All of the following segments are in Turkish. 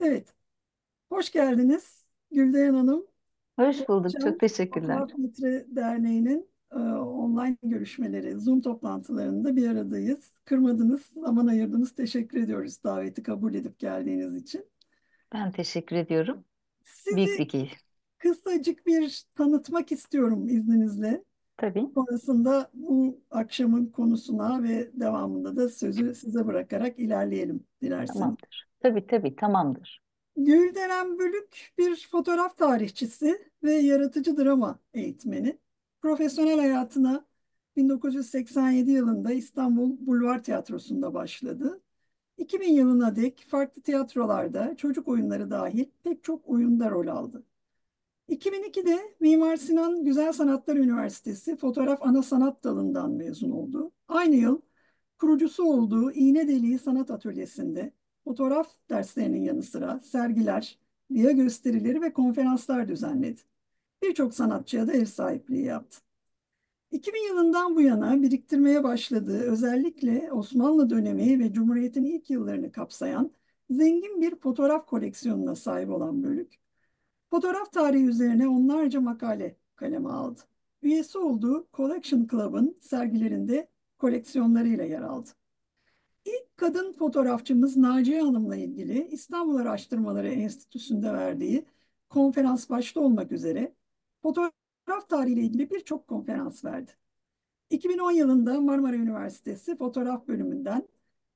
Evet, hoş geldiniz Güldeyen Hanım. Hoş bulduk. Çok teşekkürler. Fotoğraf Metre Derneği'nin e, online görüşmeleri, Zoom toplantılarında bir aradayız. Kırmadınız, zaman ayırdınız. Teşekkür ediyoruz daveti kabul edip geldiğiniz için. Ben teşekkür ediyorum. Büyük bir keyif. kısacık bir tanıtmak istiyorum izninizle. Tabii. Sonrasında bu akşamın konusuna ve devamında da sözü size bırakarak ilerleyelim dilerseniz. Tamamdır. Tabii tabii tamamdır. Gülderen Bölük bir fotoğraf tarihçisi ve yaratıcı drama eğitmeni. Profesyonel hayatına 1987 yılında İstanbul Bulvar Tiyatrosu'nda başladı. 2000 yılına dek farklı tiyatrolarda çocuk oyunları dahil pek çok oyunda rol aldı. 2002'de Mimar Sinan Güzel Sanatlar Üniversitesi Fotoğraf Ana Sanat Dalı'ndan mezun oldu. Aynı yıl kurucusu olduğu İğne Deliği Sanat Atölyesi'nde fotoğraf derslerinin yanı sıra sergiler, diye gösterileri ve konferanslar düzenledi. Birçok sanatçıya da ev sahipliği yaptı. 2000 yılından bu yana biriktirmeye başladığı özellikle Osmanlı dönemi ve Cumhuriyet'in ilk yıllarını kapsayan zengin bir fotoğraf koleksiyonuna sahip olan bölük, fotoğraf tarihi üzerine onlarca makale kaleme aldı. Üyesi olduğu Collection Club'ın sergilerinde koleksiyonlarıyla yer aldı. İlk kadın fotoğrafçımız Naciye Hanım'la ilgili İstanbul Araştırmaları Enstitüsü'nde verdiği konferans başta olmak üzere fotoğraf tarihiyle ilgili birçok konferans verdi. 2010 yılında Marmara Üniversitesi Fotoğraf Bölümünden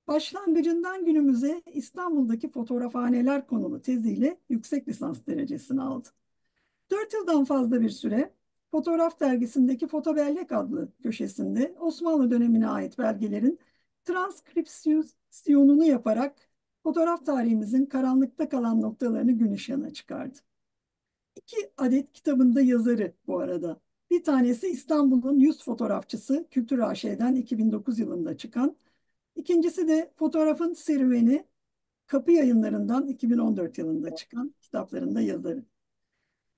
başlangıcından günümüze İstanbul'daki fotoğrafhaneler konulu teziyle yüksek lisans derecesini aldı. 4 yıldan fazla bir süre Fotoğraf dergisindeki Fotobellek adlı köşesinde Osmanlı dönemine ait belgelerin transkripsiyonunu yaparak fotoğraf tarihimizin karanlıkta kalan noktalarını gün ışığına çıkardı. İki adet kitabında yazarı bu arada. Bir tanesi İstanbul'un yüz fotoğrafçısı Kültür AŞ'den 2009 yılında çıkan. İkincisi de fotoğrafın serüveni Kapı yayınlarından 2014 yılında çıkan kitaplarında yazarı.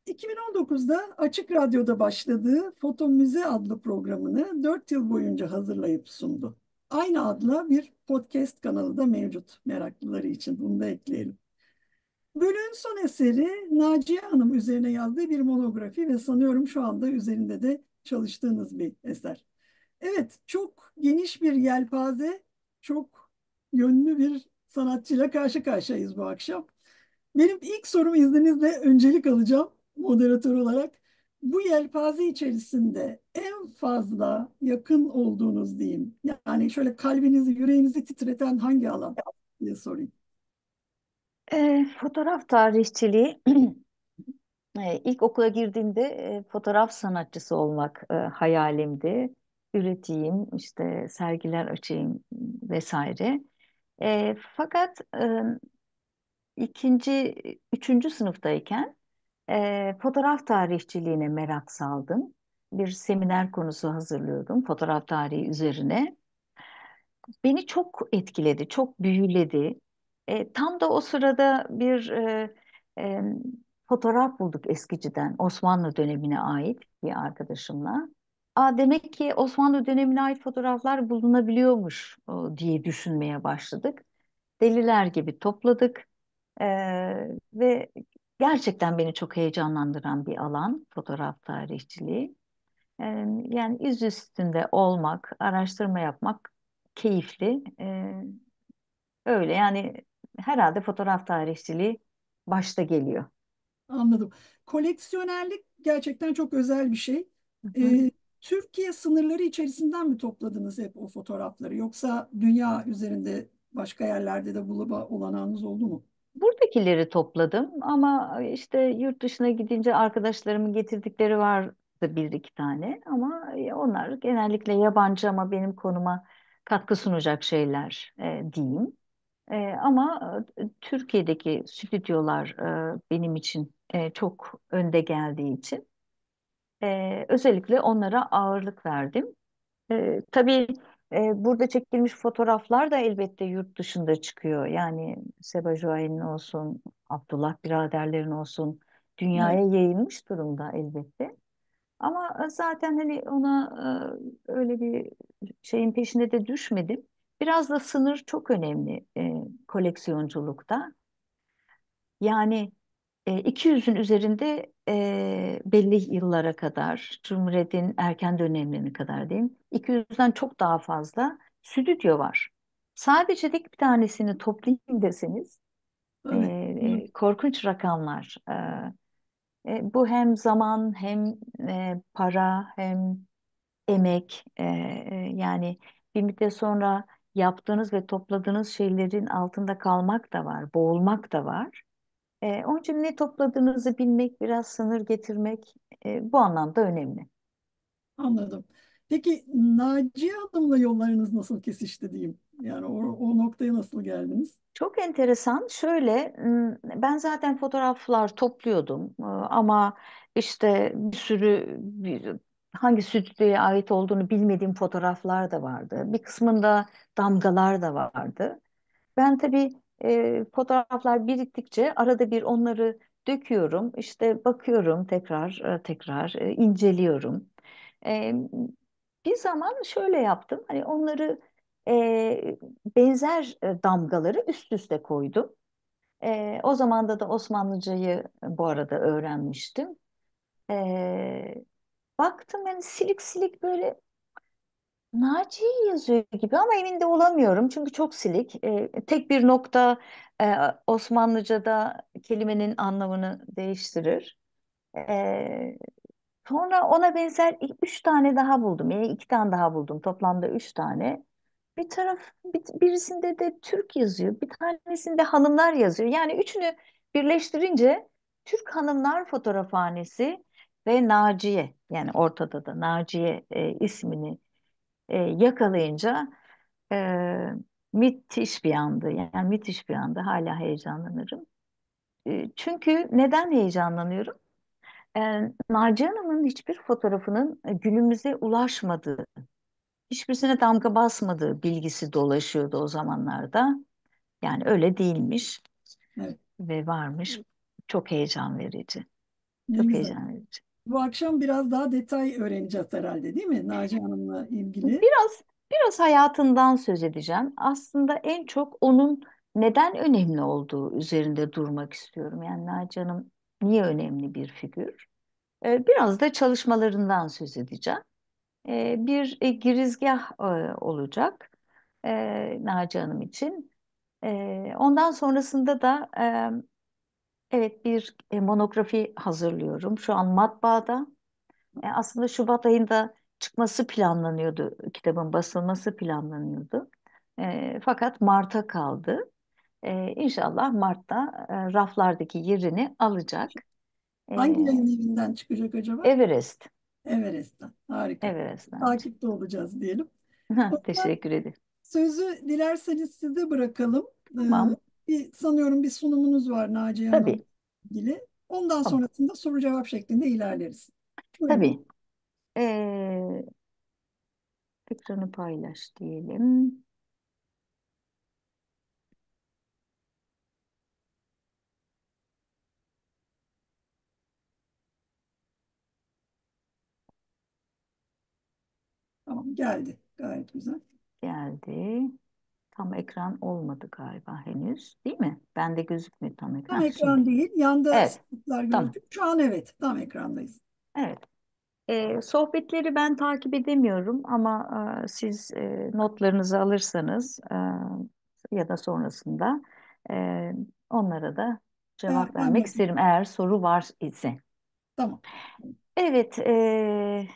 2019'da Açık Radyo'da başladığı Foto Müze adlı programını 4 yıl boyunca hazırlayıp sundu. Aynı adla bir podcast kanalı da mevcut meraklıları için. Bunu da ekleyelim. Bölüğün son eseri Naciye Hanım üzerine yazdığı bir monografi ve sanıyorum şu anda üzerinde de çalıştığınız bir eser. Evet, çok geniş bir yelpaze, çok yönlü bir sanatçıyla karşı karşıyayız bu akşam. Benim ilk sorumu izninizle öncelik alacağım moderatör olarak bu yelpaze içerisinde en fazla yakın olduğunuz diyeyim. Yani şöyle kalbinizi, yüreğinizi titreten hangi alan diye sorayım. E, fotoğraf tarihçiliği e, ilk okula girdiğimde e, fotoğraf sanatçısı olmak e, hayalimdi. Üreteyim, işte sergiler açayım vesaire. E, fakat e, ikinci, üçüncü sınıftayken e, fotoğraf tarihçiliğine merak saldım. Bir seminer konusu hazırlıyordum fotoğraf tarihi üzerine. Beni çok etkiledi, çok büyüledi. E, tam da o sırada bir e, e, fotoğraf bulduk eskiciden Osmanlı dönemine ait bir arkadaşımla. Aa, demek ki Osmanlı dönemine ait fotoğraflar bulunabiliyormuş o, diye düşünmeye başladık. Deliler gibi topladık ee, ve gerçekten beni çok heyecanlandıran bir alan fotoğraf tarihçiliği. yani iz üstünde olmak, araştırma yapmak keyifli. öyle yani herhalde fotoğraf tarihçiliği başta geliyor. Anladım. Koleksiyonerlik gerçekten çok özel bir şey. Hı hı. Türkiye sınırları içerisinden mi topladınız hep o fotoğrafları yoksa dünya üzerinde başka yerlerde de bulaba olanağınız oldu mu? Buradakileri topladım ama e, işte yurt dışına gidince arkadaşlarımın getirdikleri vardı bir iki tane ama e, onlar genellikle yabancı ama benim konuma katkı sunacak şeyler e, diyeyim. E, ama e, Türkiye'deki stüdyolar e, benim için e, çok önde geldiği için e, özellikle onlara ağırlık verdim. E, tabii e, burada çekilmiş fotoğraflar da elbette yurt dışında çıkıyor. Yani Seba Joain'in olsun, Abdullah biraderlerin olsun dünyaya Hı. yayılmış durumda elbette. Ama e, zaten hani ona e, öyle bir şeyin peşinde de düşmedim. Biraz da sınır çok önemli e, koleksiyonculukta. Yani e, 200'ün üzerinde e, belli yıllara kadar, Cumhuriyet'in erken dönemlerine kadar diyeyim, 200'den çok daha fazla stüdyo var. Sadece tek bir tanesini toplayayım deseniz evet. e, korkunç rakamlar. E, bu hem zaman hem e, para hem emek e, yani bir müddet sonra yaptığınız ve topladığınız şeylerin altında kalmak da var, boğulmak da var. E, onun için ne topladığınızı bilmek, biraz sınır getirmek e, bu anlamda önemli. Anladım. Peki Naciye Hanım'la yollarınız nasıl kesişti diyeyim? Yani o, o noktaya nasıl geldiniz? Çok enteresan. Şöyle ben zaten fotoğraflar topluyordum ıı, ama işte bir sürü bir, hangi stüdyoya ait olduğunu bilmediğim fotoğraflar da vardı. Bir kısmında damgalar da vardı. Ben tabii e, fotoğraflar biriktikçe arada bir onları döküyorum. İşte bakıyorum tekrar tekrar e, inceliyorum. E, bir zaman şöyle yaptım. Hani onları e, benzer damgaları üst üste koydum. E, o zamanda da Osmanlıcayı bu arada öğrenmiştim. E, baktım yani silik silik böyle Naciye yazıyor gibi ama emin olamıyorum çünkü çok silik. Ee, tek bir nokta e, Osmanlıca'da kelimenin anlamını değiştirir. Ee, sonra ona benzer üç tane daha buldum. Yani e, iki tane daha buldum. Toplamda üç tane. Bir taraf bir- birisinde de Türk yazıyor. Bir tanesinde hanımlar yazıyor. Yani üçünü birleştirince Türk Hanımlar Fotoğrafhanesi ve Naciye yani ortada da Naciye e, ismini e, yakalayınca e, müthiş bir andı. Yani müthiş bir andı. Hala heyecanlanırım. E, çünkü neden heyecanlanıyorum? E, Naciye Hanım'ın hiçbir fotoğrafının e, günümüze ulaşmadığı, hiçbirisine damga basmadığı bilgisi dolaşıyordu o zamanlarda. Yani öyle değilmiş evet. ve varmış. Çok heyecan verici. Çok heyecan verici. Bu akşam biraz daha detay öğreneceğiz herhalde değil mi Naci Hanım'la ilgili? Biraz biraz hayatından söz edeceğim. Aslında en çok onun neden önemli olduğu üzerinde durmak istiyorum. Yani Naci Hanım niye önemli bir figür? Ee, biraz da çalışmalarından söz edeceğim. Ee, bir e, girizgah e, olacak e, Naci Hanım için. Ee, ondan sonrasında da Evet bir e, monografi hazırlıyorum. Şu an matbaada. E, aslında Şubat ayında çıkması planlanıyordu. Kitabın basılması planlanıyordu. E, fakat Mart'a kaldı. İnşallah Mart'ta raflardaki yerini alacak. Hangi yayın evinden çıkacak acaba? Everest. Everest'ten. Harika. Everest'ten. Takipte olacağız diyelim. Teşekkür ederim. Sözü dilerseniz size bırakalım. Ee, tamam bir, sanıyorum bir sunumunuz var Naciye Hanım Hanım'la ilgili. Ondan Tamam. sonrasında soru cevap şeklinde ilerleriz. Buyurun. Tabii. Ee, ekranı paylaş diyelim. Tamam geldi. Gayet güzel. Geldi tam ekran olmadı galiba henüz değil mi? Ben de gözükmüyor tam ekran. Tam ekran şimdi. değil. Yanda evet. sıkıntılar tamam. gördük. Şu an evet tam ekrandayız. Evet. E, sohbetleri ben takip edemiyorum ama e, siz e, notlarınızı alırsanız e, ya da sonrasında e, onlara da cevap evet, vermek ben isterim eğer soru var ise. Tamam. Evet, e,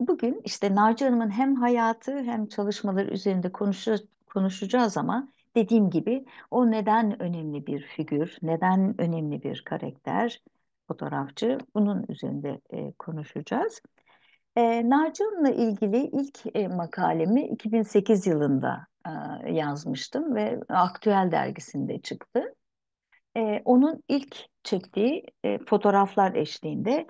bugün işte Naci Hanım'ın hem hayatı hem çalışmaları üzerinde konuşacağız, konuşacağız ama dediğim gibi o neden önemli bir figür, neden önemli bir karakter, fotoğrafçı bunun üzerinde e, konuşacağız. E, Narcan'la ilgili ilk e, makalemi 2008 yılında e, yazmıştım ve Aktüel dergisinde çıktı. E, onun ilk çektiği e, fotoğraflar eşliğinde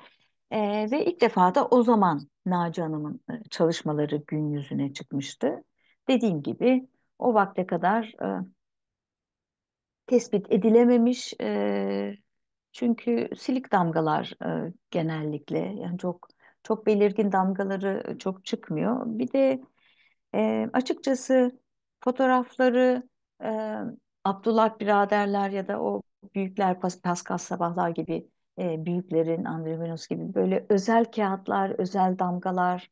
e, ve ilk defa da o zaman Naci Hanım'ın e, çalışmaları gün yüzüne çıkmıştı. Dediğim gibi o vakte kadar e, tespit edilememiş. E, çünkü silik damgalar e, genellikle yani çok çok belirgin damgaları e, çok çıkmıyor. Bir de e, açıkçası fotoğrafları e, Abdullah biraderler ya da o büyükler Pascal Sabahlar gibi e, büyüklerin Andre gibi böyle özel kağıtlar, özel damgalar,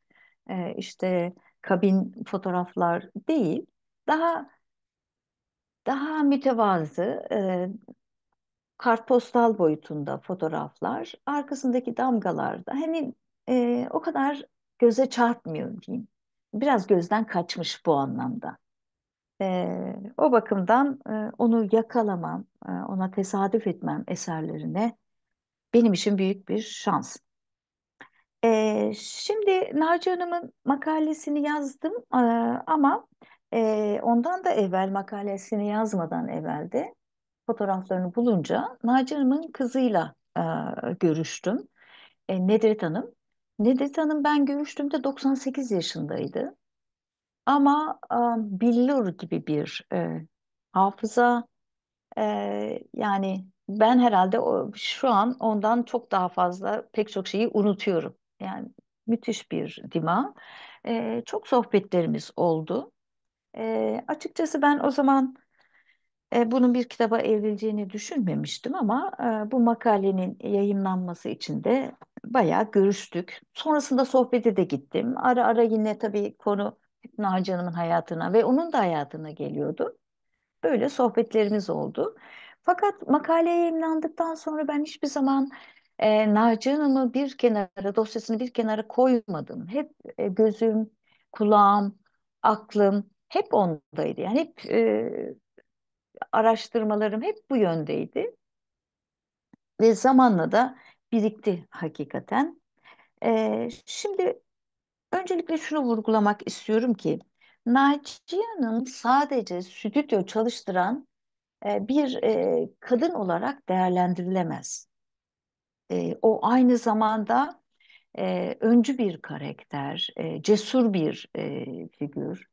e, işte kabin fotoğraflar değil. Daha daha mütevazı, e, kartpostal boyutunda fotoğraflar, arkasındaki damgalar da hani e, o kadar göze çarpmıyor diyeyim. Biraz gözden kaçmış bu anlamda. E, o bakımdan e, onu yakalamam, e, ona tesadüf etmem eserlerine benim için büyük bir şans. E, şimdi Naci Hanım'ın makalesini yazdım e, ama e, ondan da evvel makalesini yazmadan evvelde fotoğraflarını bulunca Naci Hanım'ın kızıyla e, görüştüm. E, Nedret Hanım. Nedret Hanım ben görüştüğümde 98 yaşındaydı. Ama e, billur gibi bir e, hafıza e, yani ben herhalde o, şu an ondan çok daha fazla pek çok şeyi unutuyorum. Yani müthiş bir dima. E, çok sohbetlerimiz oldu. E, açıkçası ben o zaman e, bunun bir kitaba evrileceğini düşünmemiştim ama e, bu makalenin yayınlanması için de bayağı görüştük. Sonrasında sohbete de gittim. Ara ara yine tabii konu Naci Hanım'ın hayatına ve onun da hayatına geliyordu. Böyle sohbetlerimiz oldu. Fakat makale yayınlandıktan sonra ben hiçbir zaman e, Naci Hanım'ı bir kenara, dosyasını bir kenara koymadım. Hep e, gözüm, kulağım, aklım hep ondaydı. Yani hep e, araştırmalarım hep bu yöndeydi. Ve zamanla da birikti hakikaten. E, şimdi öncelikle şunu vurgulamak istiyorum ki Naciye sadece stüdyo çalıştıran e, bir e, kadın olarak değerlendirilemez. E, o aynı zamanda e, öncü bir karakter, e, cesur bir e, figür,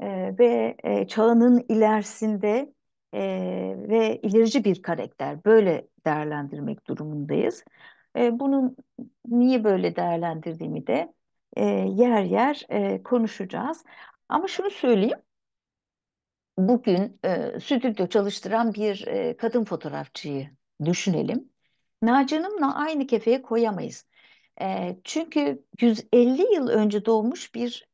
e, ve e, çağının ilerisinde e, ve ilerici bir karakter. Böyle değerlendirmek durumundayız. E, bunun niye böyle değerlendirdiğimi de e, yer yer e, konuşacağız. Ama şunu söyleyeyim. Bugün e, stüdyo çalıştıran bir e, kadın fotoğrafçıyı düşünelim. Naci Hanım'la aynı kefeye koyamayız. E, çünkü 150 yıl önce doğmuş bir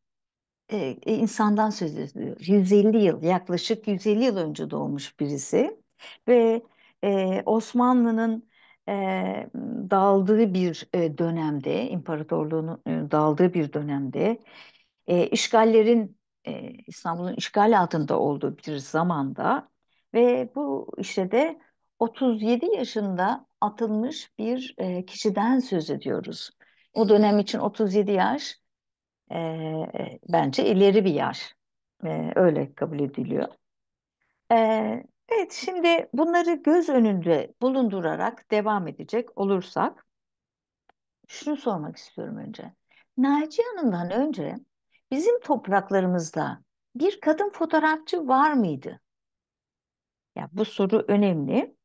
e, e, insandan söz ediyor. 150 yıl, yaklaşık 150 yıl önce doğmuş birisi ve e, Osmanlı'nın e, daldığı bir e, dönemde, imparatorluğunun e, daldığı bir dönemde e, işgallerin e, İstanbul'un işgal altında olduğu bir zamanda ve bu işte de 37 yaşında atılmış bir e, kişiden söz ediyoruz. O dönem için 37 yaş e, bence ileri bir yer. E, öyle kabul ediliyor. E, evet şimdi bunları göz önünde bulundurarak devam edecek olursak şunu sormak istiyorum önce. Naci Hanım'dan önce bizim topraklarımızda bir kadın fotoğrafçı var mıydı? Ya bu soru önemli.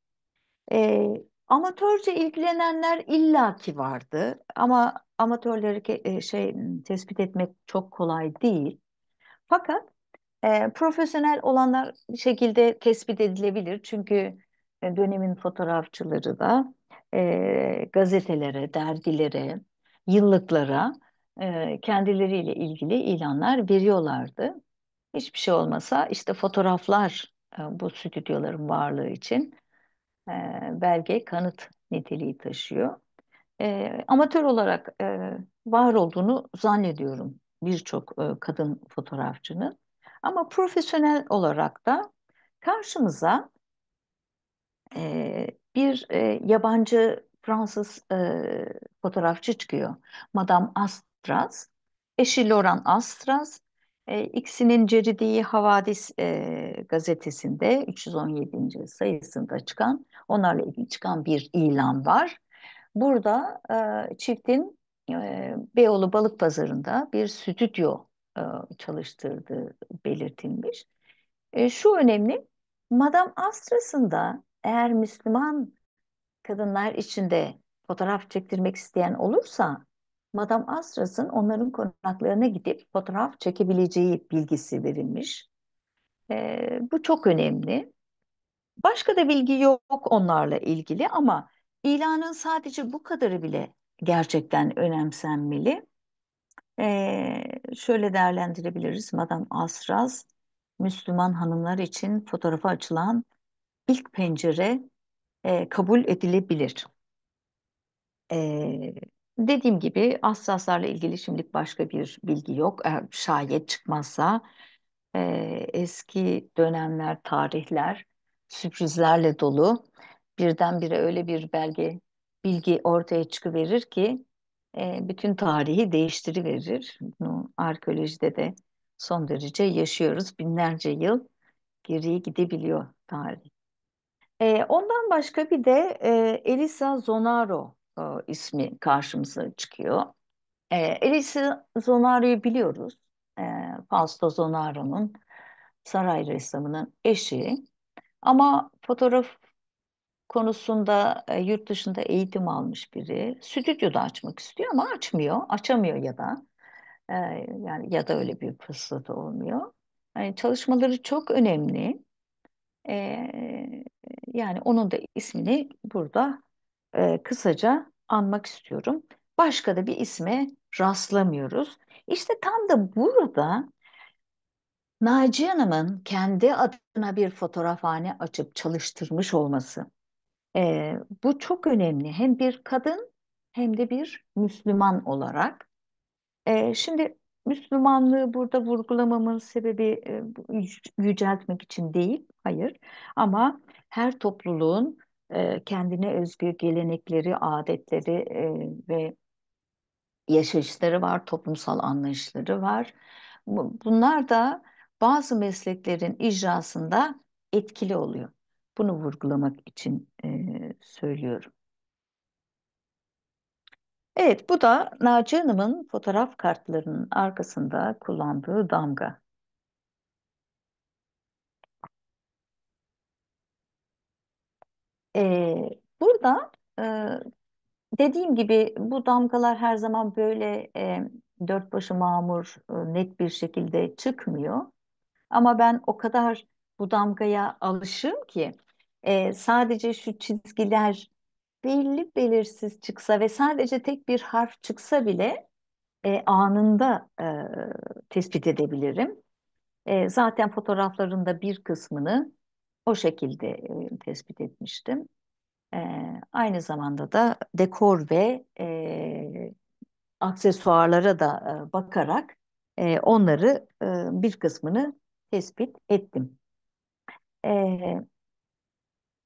Ee, Amatörce ilgilenenler illaki vardı ama amatörleri e, şey tespit etmek çok kolay değil. Fakat e, profesyonel olanlar bir şekilde tespit edilebilir. Çünkü e, dönemin fotoğrafçıları da e, gazetelere, dergilere, yıllıklara e, kendileriyle ilgili ilanlar veriyorlardı. Hiçbir şey olmasa işte fotoğraflar e, bu stüdyoların varlığı için e, belge kanıt niteliği taşıyor. E, amatör olarak e, var olduğunu zannediyorum birçok e, kadın fotoğrafçının. Ama profesyonel olarak da karşımıza e, bir e, yabancı Fransız e, fotoğrafçı çıkıyor. Madame Astraz, eşi Laurent Astraz. E, ikisinin Ceridi Havadis e, gazetesinde 317. sayısında çıkan Onlarla ilgili çıkan bir ilan var. Burada e, çiftin e, Beyoğlu Balık Pazarı'nda bir stüdyo e, çalıştırdığı belirtilmiş. E, şu önemli, Madame Astras'ında eğer Müslüman kadınlar içinde fotoğraf çektirmek isteyen olursa Madam Astras'ın onların konaklarına gidip fotoğraf çekebileceği bilgisi verilmiş. E, bu çok önemli. Başka da bilgi yok onlarla ilgili ama ilanın sadece bu kadarı bile gerçekten önemsenmeli. Ee, şöyle değerlendirebiliriz. Madam Asraz, Müslüman hanımlar için fotoğrafa açılan ilk pencere e, kabul edilebilir. Ee, dediğim gibi Asraslarla ilgili şimdilik başka bir bilgi yok. Eğer şayet çıkmazsa e, eski dönemler, tarihler sürprizlerle dolu. Birdenbire öyle bir belge, bilgi ortaya çıkıverir ki e, bütün tarihi değiştiriverir. Bunu arkeolojide de son derece yaşıyoruz. Binlerce yıl geriye gidebiliyor tarih. E, ondan başka bir de e, Elisa Zonaro e, ismi karşımıza çıkıyor. E, Elisa Zonaro'yu biliyoruz. E, Fausto Zonaro'nun saray ressamının eşi. Ama fotoğraf konusunda e, yurt dışında eğitim almış biri da açmak istiyor ama açmıyor, açamıyor ya da e, yani ya da öyle bir fırsat olmuyor. Yani çalışmaları çok önemli. E, yani onun da ismini burada e, kısaca anmak istiyorum. Başka da bir isme rastlamıyoruz. İşte tam da burada Naci Hanım'ın kendi adına bir fotoğrafhane açıp çalıştırmış olması e, bu çok önemli. Hem bir kadın hem de bir Müslüman olarak. E, şimdi Müslümanlığı burada vurgulamamın sebebi e, yüceltmek için değil, hayır. Ama her topluluğun e, kendine özgü gelenekleri, adetleri e, ve yaşayışları var, toplumsal anlayışları var. Bunlar da bazı mesleklerin icrasında etkili oluyor. Bunu vurgulamak için e, söylüyorum. Evet, bu da Naci Hanım'ın fotoğraf kartlarının arkasında kullandığı damga. Ee, burada e, dediğim gibi bu damgalar her zaman böyle e, dört başı mamur e, net bir şekilde çıkmıyor. Ama ben o kadar bu damgaya alışığım ki e, sadece şu çizgiler belli belirsiz çıksa ve sadece tek bir harf çıksa bile e, anında e, tespit edebilirim. E, zaten fotoğraflarında bir kısmını o şekilde e, tespit etmiştim. E, aynı zamanda da dekor ve e, aksesuarlara da e, bakarak e, onları e, bir kısmını tespit ettim. Ee,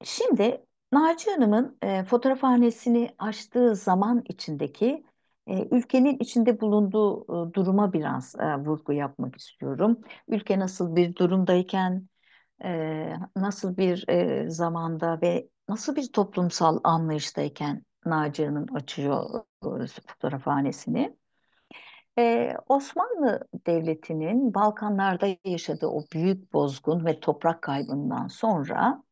şimdi Naci Hanım'ın e, fotoğrafhanesini açtığı zaman içindeki e, ülkenin içinde bulunduğu e, duruma biraz e, vurgu yapmak istiyorum. Ülke nasıl bir durumdayken, e, nasıl bir e, zamanda ve nasıl bir toplumsal anlayıştayken Naci Hanım açıyor e, fotoğrafhanesini. Ee, Osmanlı Devleti'nin Balkanlarda yaşadığı o büyük bozgun ve toprak kaybından sonra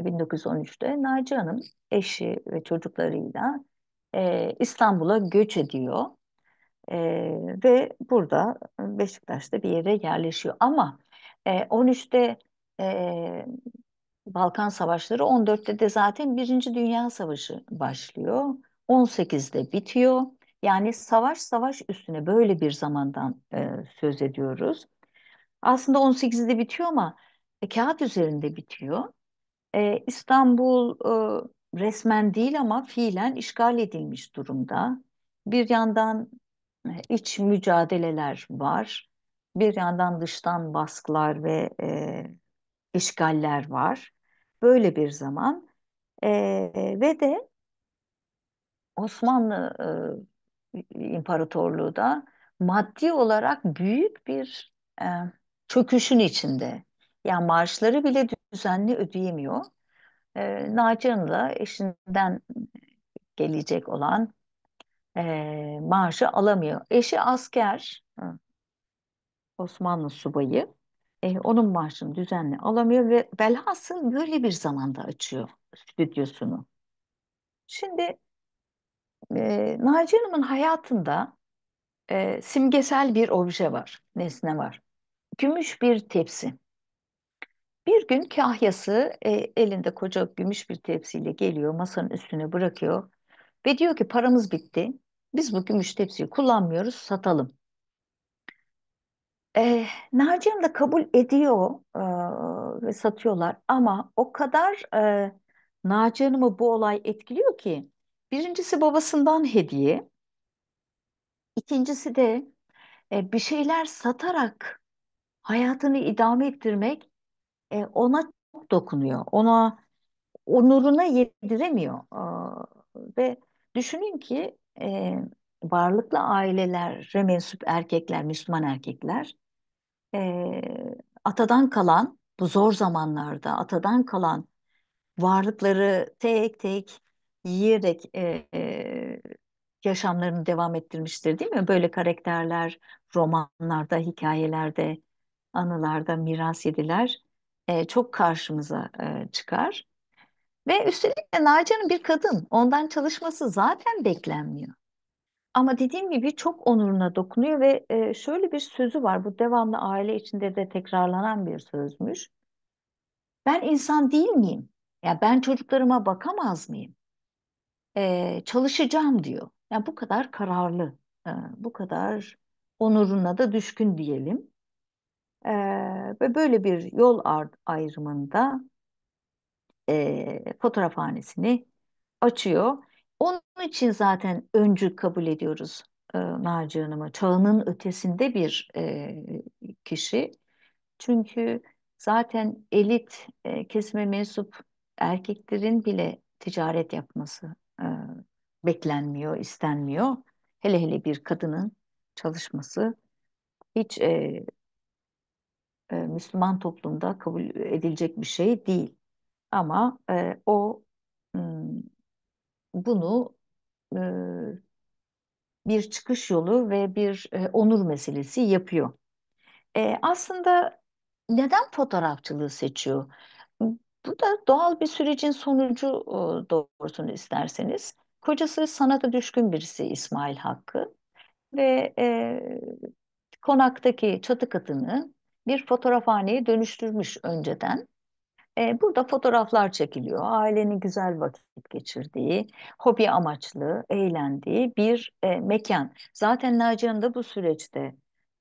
1913'te e, Naci Hanım eşi ve çocuklarıyla e, İstanbul'a göç ediyor e, ve burada e, Beşiktaş'ta bir yere yerleşiyor. Ama e, 13'te e, Balkan Savaşları, 14'te de zaten Birinci Dünya Savaşı başlıyor, 18'de bitiyor yani savaş savaş üstüne böyle bir zamandan e, söz ediyoruz. Aslında 18'de bitiyor ama e, kağıt üzerinde bitiyor. E, İstanbul e, resmen değil ama fiilen işgal edilmiş durumda. Bir yandan e, iç mücadeleler var. Bir yandan dıştan baskılar ve e, işgaller var. Böyle bir zaman e, ve de Osmanlı e, İmparatorluğu da maddi olarak büyük bir e, çöküşün içinde. Yani maaşları bile düzenli ödeyemiyor. E, Nacihan da eşinden gelecek olan e, maaşı alamıyor. Eşi asker, Osmanlı subayı. E, onun maaşını düzenli alamıyor ve velhasıl böyle bir zamanda açıyor stüdyosunu. Şimdi e, Naci Hanım'ın hayatında e, simgesel bir obje var, nesne var. Gümüş bir tepsi. Bir gün kahyası e, elinde koca gümüş bir tepsiyle geliyor, masanın üstüne bırakıyor ve diyor ki paramız bitti. Biz bu gümüş tepsiyi kullanmıyoruz, satalım. E, Naci Hanım da kabul ediyor e, ve satıyorlar ama o kadar e, Naci Hanım'ı bu olay etkiliyor ki Birincisi babasından hediye, ikincisi de e, bir şeyler satarak hayatını idame ettirmek e, ona çok dokunuyor. Ona onuruna yediremiyor. E, ve düşünün ki e, varlıklı ailelere mensup erkekler, Müslüman erkekler e, atadan kalan bu zor zamanlarda atadan kalan varlıkları tek tek yiyerek e, e, yaşamlarını devam ettirmiştir değil mi? Böyle karakterler romanlarda, hikayelerde, anılarda miras yediler e, çok karşımıza e, çıkar. Ve üstelik de Naciye'nin bir kadın. Ondan çalışması zaten beklenmiyor. Ama dediğim gibi çok onuruna dokunuyor ve e, şöyle bir sözü var. Bu devamlı aile içinde de tekrarlanan bir sözmüş. Ben insan değil miyim? Ya ben çocuklarıma bakamaz mıyım? e, çalışacağım diyor. Yani bu kadar kararlı, e, bu kadar onuruna da düşkün diyelim. E, ve böyle bir yol ayrımında e, fotoğrafhanesini açıyor. Onun için zaten öncü kabul ediyoruz e, Naci Hanım'ı. Çağının ötesinde bir e, kişi. Çünkü zaten elit e, kesime mensup erkeklerin bile ticaret yapması e, beklenmiyor, istenmiyor. Hele hele bir kadının çalışması hiç e, e, Müslüman toplumda kabul edilecek bir şey değil. Ama e, o bunu e, bir çıkış yolu ve bir e, onur meselesi yapıyor. E, aslında neden fotoğrafçılığı seçiyor? Bu da doğal bir sürecin sonucu doğrusunu isterseniz. Kocası sanata düşkün birisi İsmail Hakkı ve e, konaktaki çatı katını bir fotoğrafhaneye dönüştürmüş önceden. E, burada fotoğraflar çekiliyor. Ailenin güzel vakit geçirdiği, hobi amaçlı eğlendiği bir e, mekan. Zaten Nacihan da bu süreçte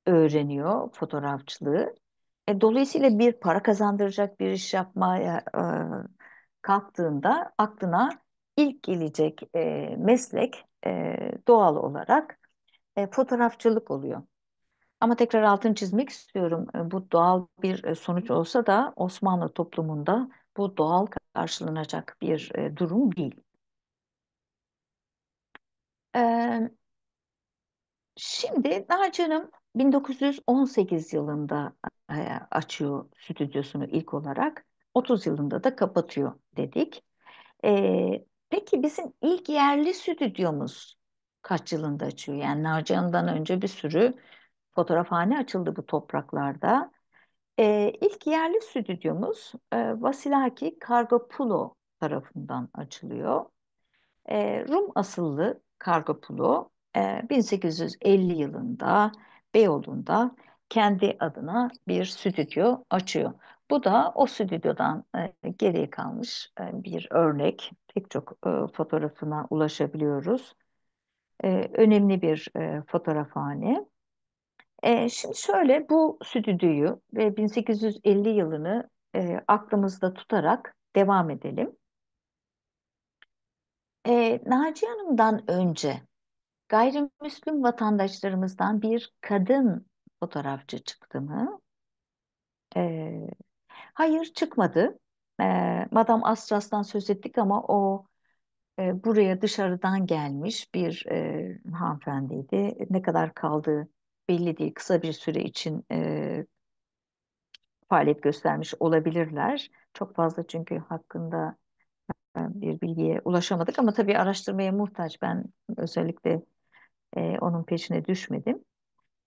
öğreniyor fotoğrafçılığı. E, dolayısıyla bir para kazandıracak bir iş yapmaya e, kalktığında aklına ilk gelecek e, meslek e, doğal olarak e, fotoğrafçılık oluyor. Ama tekrar altını çizmek istiyorum. E, bu doğal bir e, sonuç olsa da Osmanlı toplumunda bu doğal karşılanacak bir e, durum değil. E, şimdi Naci'nin 1918 yılında e, açıyor stüdyosunu ilk olarak. 30 yılında da kapatıyor dedik. E, peki bizim ilk yerli stüdyomuz kaç yılında açıyor? Yani Narcan'dan önce bir sürü fotoğrafhane açıldı bu topraklarda. E, ilk yerli stüdyomuz e, Vasilaki Kargopulo tarafından açılıyor. E, Rum asıllı Kargopulo e, 1850 yılında Beyoğlu'nda kendi adına bir stüdyo açıyor. Bu da o stüdyodan e, geriye kalmış e, bir örnek. Pek çok e, fotoğrafına ulaşabiliyoruz. E, önemli bir e, fotoğrafhane. E, şimdi şöyle bu stüdyoyu ve 1850 yılını e, aklımızda tutarak devam edelim. E, Naci Hanım'dan önce gayrimüslim vatandaşlarımızdan bir kadın fotoğrafçı çıktı mı? E, hayır çıkmadı. E, Madame Astras'tan söz ettik ama o e, buraya dışarıdan gelmiş bir e, hanımefendiydi. Ne kadar kaldığı belli değil. Kısa bir süre için e, faaliyet göstermiş olabilirler. Çok fazla çünkü hakkında e, bir bilgiye ulaşamadık ama tabii araştırmaya muhtaç. Ben özellikle e, onun peşine düşmedim.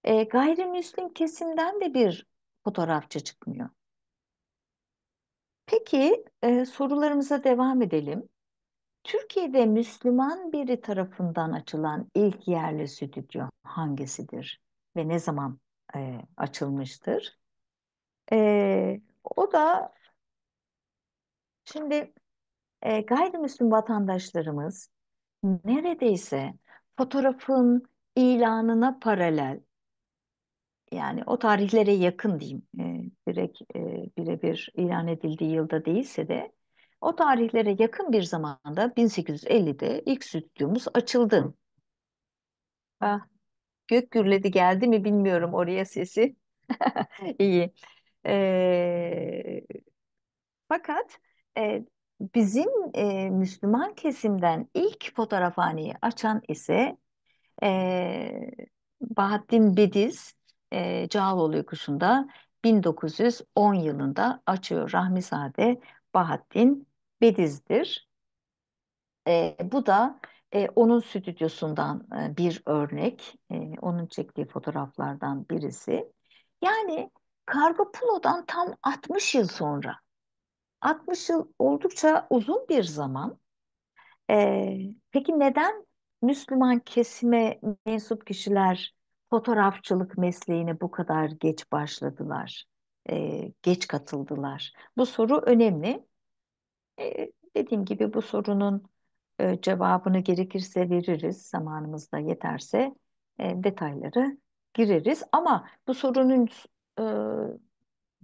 E, gayrimüslim kesimden de bir fotoğrafçı çıkmıyor. Peki e, sorularımıza devam edelim. Türkiye'de Müslüman biri tarafından açılan ilk yerli stüdyo hangisidir ve ne zaman e, açılmıştır? E, o da şimdi e, gayrimüslim vatandaşlarımız neredeyse fotoğrafın ilanına paralel yani o tarihlere yakın diyeyim e, direkt e, birebir ilan edildiği yılda değilse de o tarihlere yakın bir zamanda 1850'de ilk stüdyomuz açıldı. Ah, gök gürledi geldi mi bilmiyorum oraya sesi. İyi. E, fakat e, Bizim e, Müslüman kesimden ilk fotoğrafhaneyi açan ise e, Bahattin Bediz e, Cağaloğlu yokuşunda 1910 yılında açıyor Rahmizade Bahattin Bediz'dir. E, bu da e, onun stüdyosundan e, bir örnek, e, onun çektiği fotoğraflardan birisi. Yani Kargo tam 60 yıl sonra 60 yıl oldukça uzun bir zaman. Ee, peki neden Müslüman kesime mensup kişiler fotoğrafçılık mesleğine bu kadar geç başladılar, e, geç katıldılar? Bu soru önemli. E, dediğim gibi bu sorunun e, cevabını gerekirse veririz, zamanımızda yeterse e, detayları gireriz. Ama bu sorunun e,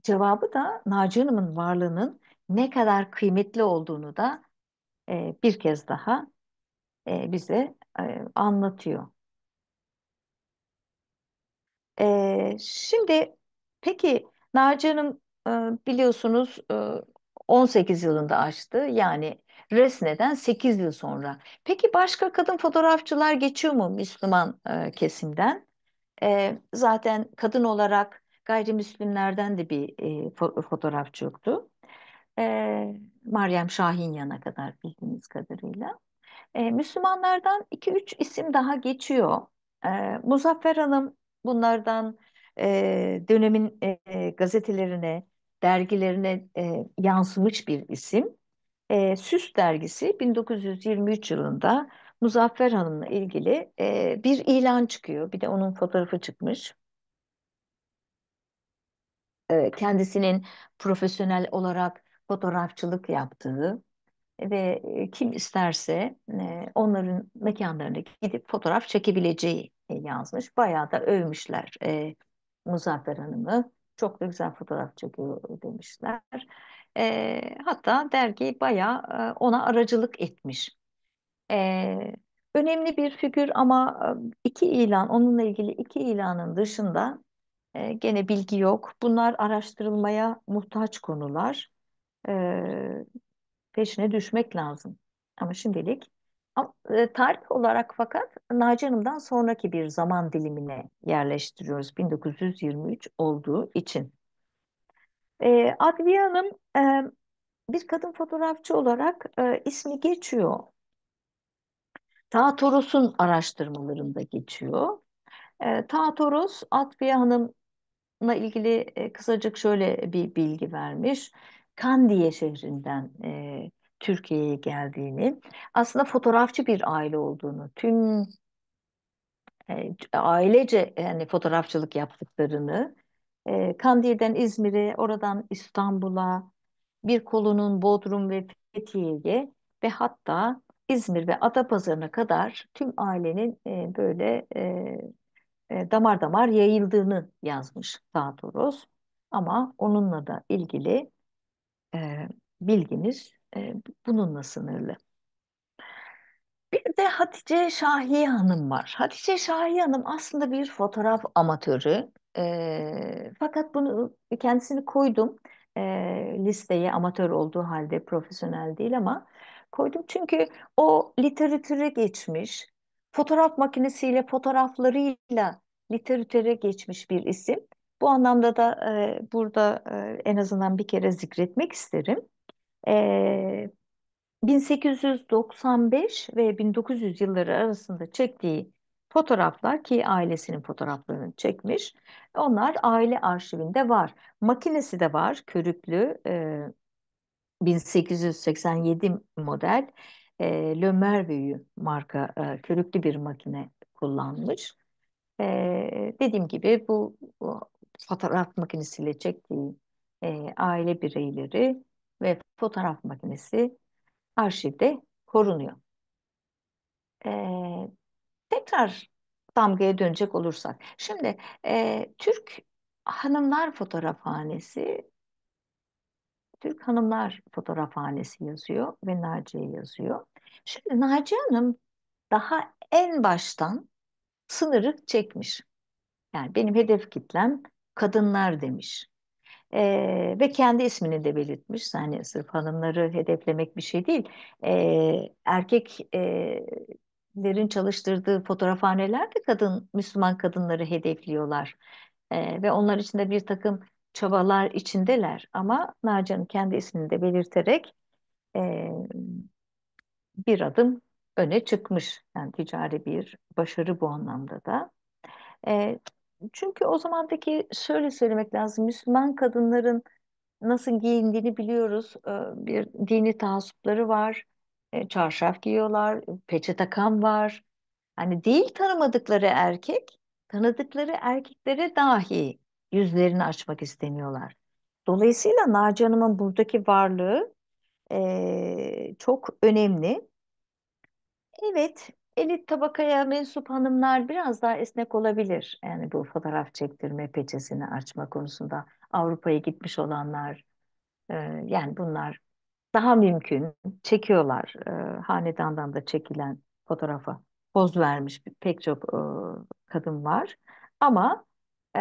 cevabı da Naci Hanım'ın varlığının ne kadar kıymetli olduğunu da e, bir kez daha e, bize e, anlatıyor. E, şimdi peki Naci Hanım e, biliyorsunuz e, 18 yılında açtı. Yani Resne'den 8 yıl sonra. Peki başka kadın fotoğrafçılar geçiyor mu Müslüman e, kesimden? E, zaten kadın olarak gayrimüslimlerden de bir e, fotoğrafçı yoktu e, Meryem Şahinyan'a kadar bildiğimiz kadarıyla. E, Müslümanlardan 2-3 isim daha geçiyor. E, Muzaffer Hanım bunlardan e, dönemin e, gazetelerine, dergilerine e, yansımış bir isim. E, Süs dergisi 1923 yılında Muzaffer Hanım'la ilgili e, bir ilan çıkıyor. Bir de onun fotoğrafı çıkmış. E, kendisinin profesyonel olarak fotoğrafçılık yaptığı e, ve e, kim isterse e, onların mekanlarına gidip fotoğraf çekebileceği yazmış. Bayağı da övmüşler Muzaffer Hanım'ı. Çok da güzel fotoğraf çekiyor demişler. Hatta dergi bayağı ona aracılık etmiş. Önemli bir figür ama iki ilan, onunla ilgili iki ilanın dışında gene bilgi yok. Bunlar araştırılmaya muhtaç konular e, peşine düşmek lazım. Ama şimdilik ama, tarih olarak fakat Naci Hanım'dan sonraki bir zaman dilimine yerleştiriyoruz 1923 olduğu için. E, Adliye Hanım e, bir kadın fotoğrafçı olarak e, ismi geçiyor. Ta Toros'un araştırmalarında geçiyor. E, Ta Toros, Adliye Hanım'la ilgili e, kısacık şöyle bir bilgi vermiş. Kandiye şehrinden e, Türkiye'ye geldiğini, aslında fotoğrafçı bir aile olduğunu, tüm e, ailece yani fotoğrafçılık yaptıklarını, e, Kandil'den İzmir'e, oradan İstanbul'a, bir kolunun Bodrum ve Fethiye'ye ve hatta İzmir ve Adapazarı'na kadar tüm ailenin e, böyle e, e, damar damar yayıldığını yazmış Sağ Toros. Ama onunla da ilgili e, bilgimiz e, bununla sınırlı. Bir de Hatice Şahiye Hanım var. Hatice Şahiye Hanım aslında bir fotoğraf amatörü. E, fakat bunu kendisini koydum e, listeye amatör olduğu halde profesyonel değil ama koydum. Çünkü o literatüre geçmiş, fotoğraf makinesiyle, fotoğraflarıyla literatüre geçmiş bir isim. Bu anlamda da e, burada e, en azından bir kere zikretmek isterim. E, 1895 ve 1900 yılları arasında çektiği fotoğraflar ki ailesinin fotoğraflarını çekmiş. Onlar aile arşivinde var. Makinesi de var, körüklü e, 1887 model e, Le Merveilleux marka e, körüklü bir makine kullanmış. E, dediğim gibi bu fotoğraf makinesiyle çektiği e, aile bireyleri ve fotoğraf makinesi arşivde korunuyor. E, tekrar damgaya dönecek olursak. Şimdi e, Türk Hanımlar Fotoğrafhanesi Türk Hanımlar Fotoğrafhanesi yazıyor ve Naciye yazıyor. Şimdi Naciye Hanım daha en baştan sınırı çekmiş. Yani benim hedef kitlem kadınlar demiş. Ee, ve kendi ismini de belirtmiş. yani sırf hanımları hedeflemek bir şey değil. Ee, erkeklerin çalıştırdığı fotoğrafhaneler de kadın, Müslüman kadınları hedefliyorlar. Ee, ve onlar için de bir takım çabalar içindeler. Ama Naci'nin kendi ismini de belirterek e, bir adım öne çıkmış. Yani ticari bir başarı bu anlamda da. E, çünkü o zamandaki şöyle söylemek lazım. Müslüman kadınların nasıl giyindiğini biliyoruz. Ee, bir dini taassupları var. E, çarşaf giyiyorlar, peçe takan var. Hani değil tanımadıkları erkek, tanıdıkları erkeklere dahi yüzlerini açmak istemiyorlar. Dolayısıyla Naci Hanım'ın buradaki varlığı eee, çok önemli. Evet, Elit tabakaya mensup hanımlar biraz daha esnek olabilir. Yani bu fotoğraf çektirme peçesini açma konusunda Avrupa'ya gitmiş olanlar e, yani bunlar daha mümkün çekiyorlar. E, hanedandan da çekilen fotoğrafa poz vermiş pek çok e, kadın var. Ama e,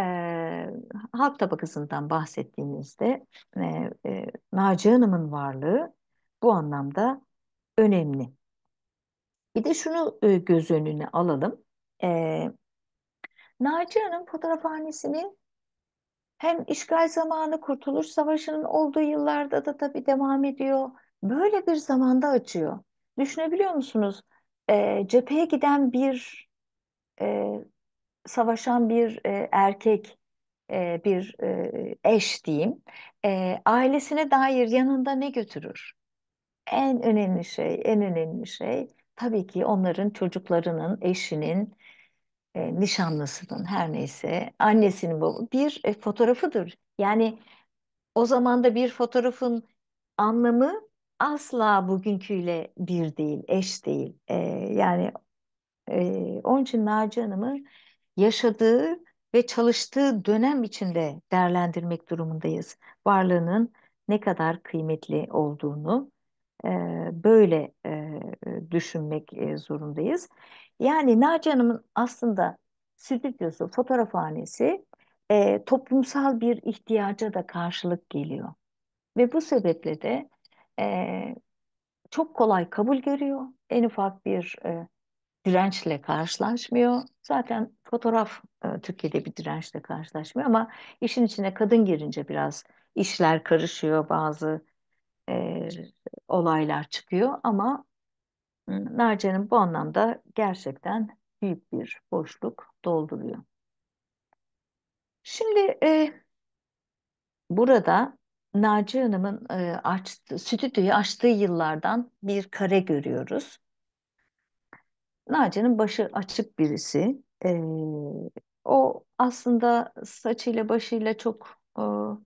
halk tabakasından bahsettiğimizde e, e, Naci Hanım'ın varlığı bu anlamda önemli. Bir de şunu e, göz önüne alalım. E, Naciye'nin fotoğrafhanesinin hem işgal zamanı Kurtuluş Savaşı'nın olduğu yıllarda da tabii devam ediyor. Böyle bir zamanda açıyor. Düşünebiliyor musunuz? E, cepheye giden bir e, savaşan bir e, erkek, e, bir e, eş diyeyim, e, ailesine dair yanında ne götürür? En önemli şey, en önemli şey tabii ki onların çocuklarının, eşinin, e, nişanlısının her neyse annesinin babı bir e, fotoğrafıdır. Yani o zaman da bir fotoğrafın anlamı asla bugünküyle bir değil, eş değil. E, yani e, onun için Naci Hanım'ı yaşadığı ve çalıştığı dönem içinde değerlendirmek durumundayız. Varlığının ne kadar kıymetli olduğunu böyle düşünmek zorundayız. Yani Naci Hanım'ın aslında stüdyosu, fotoğrafhanesi toplumsal bir ihtiyaca da karşılık geliyor. Ve bu sebeple de çok kolay kabul görüyor. En ufak bir dirençle karşılaşmıyor. Zaten fotoğraf Türkiye'de bir dirençle karşılaşmıyor ama işin içine kadın girince biraz işler karışıyor, bazı e, olaylar çıkıyor ama Narce'nin bu anlamda gerçekten büyük bir boşluk dolduruyor. Şimdi e, burada Naci Hanım'ın e, açtı, stüdyoyu açtığı yıllardan bir kare görüyoruz. Naci'nin başı açık birisi. E, o aslında saçıyla başıyla çok e,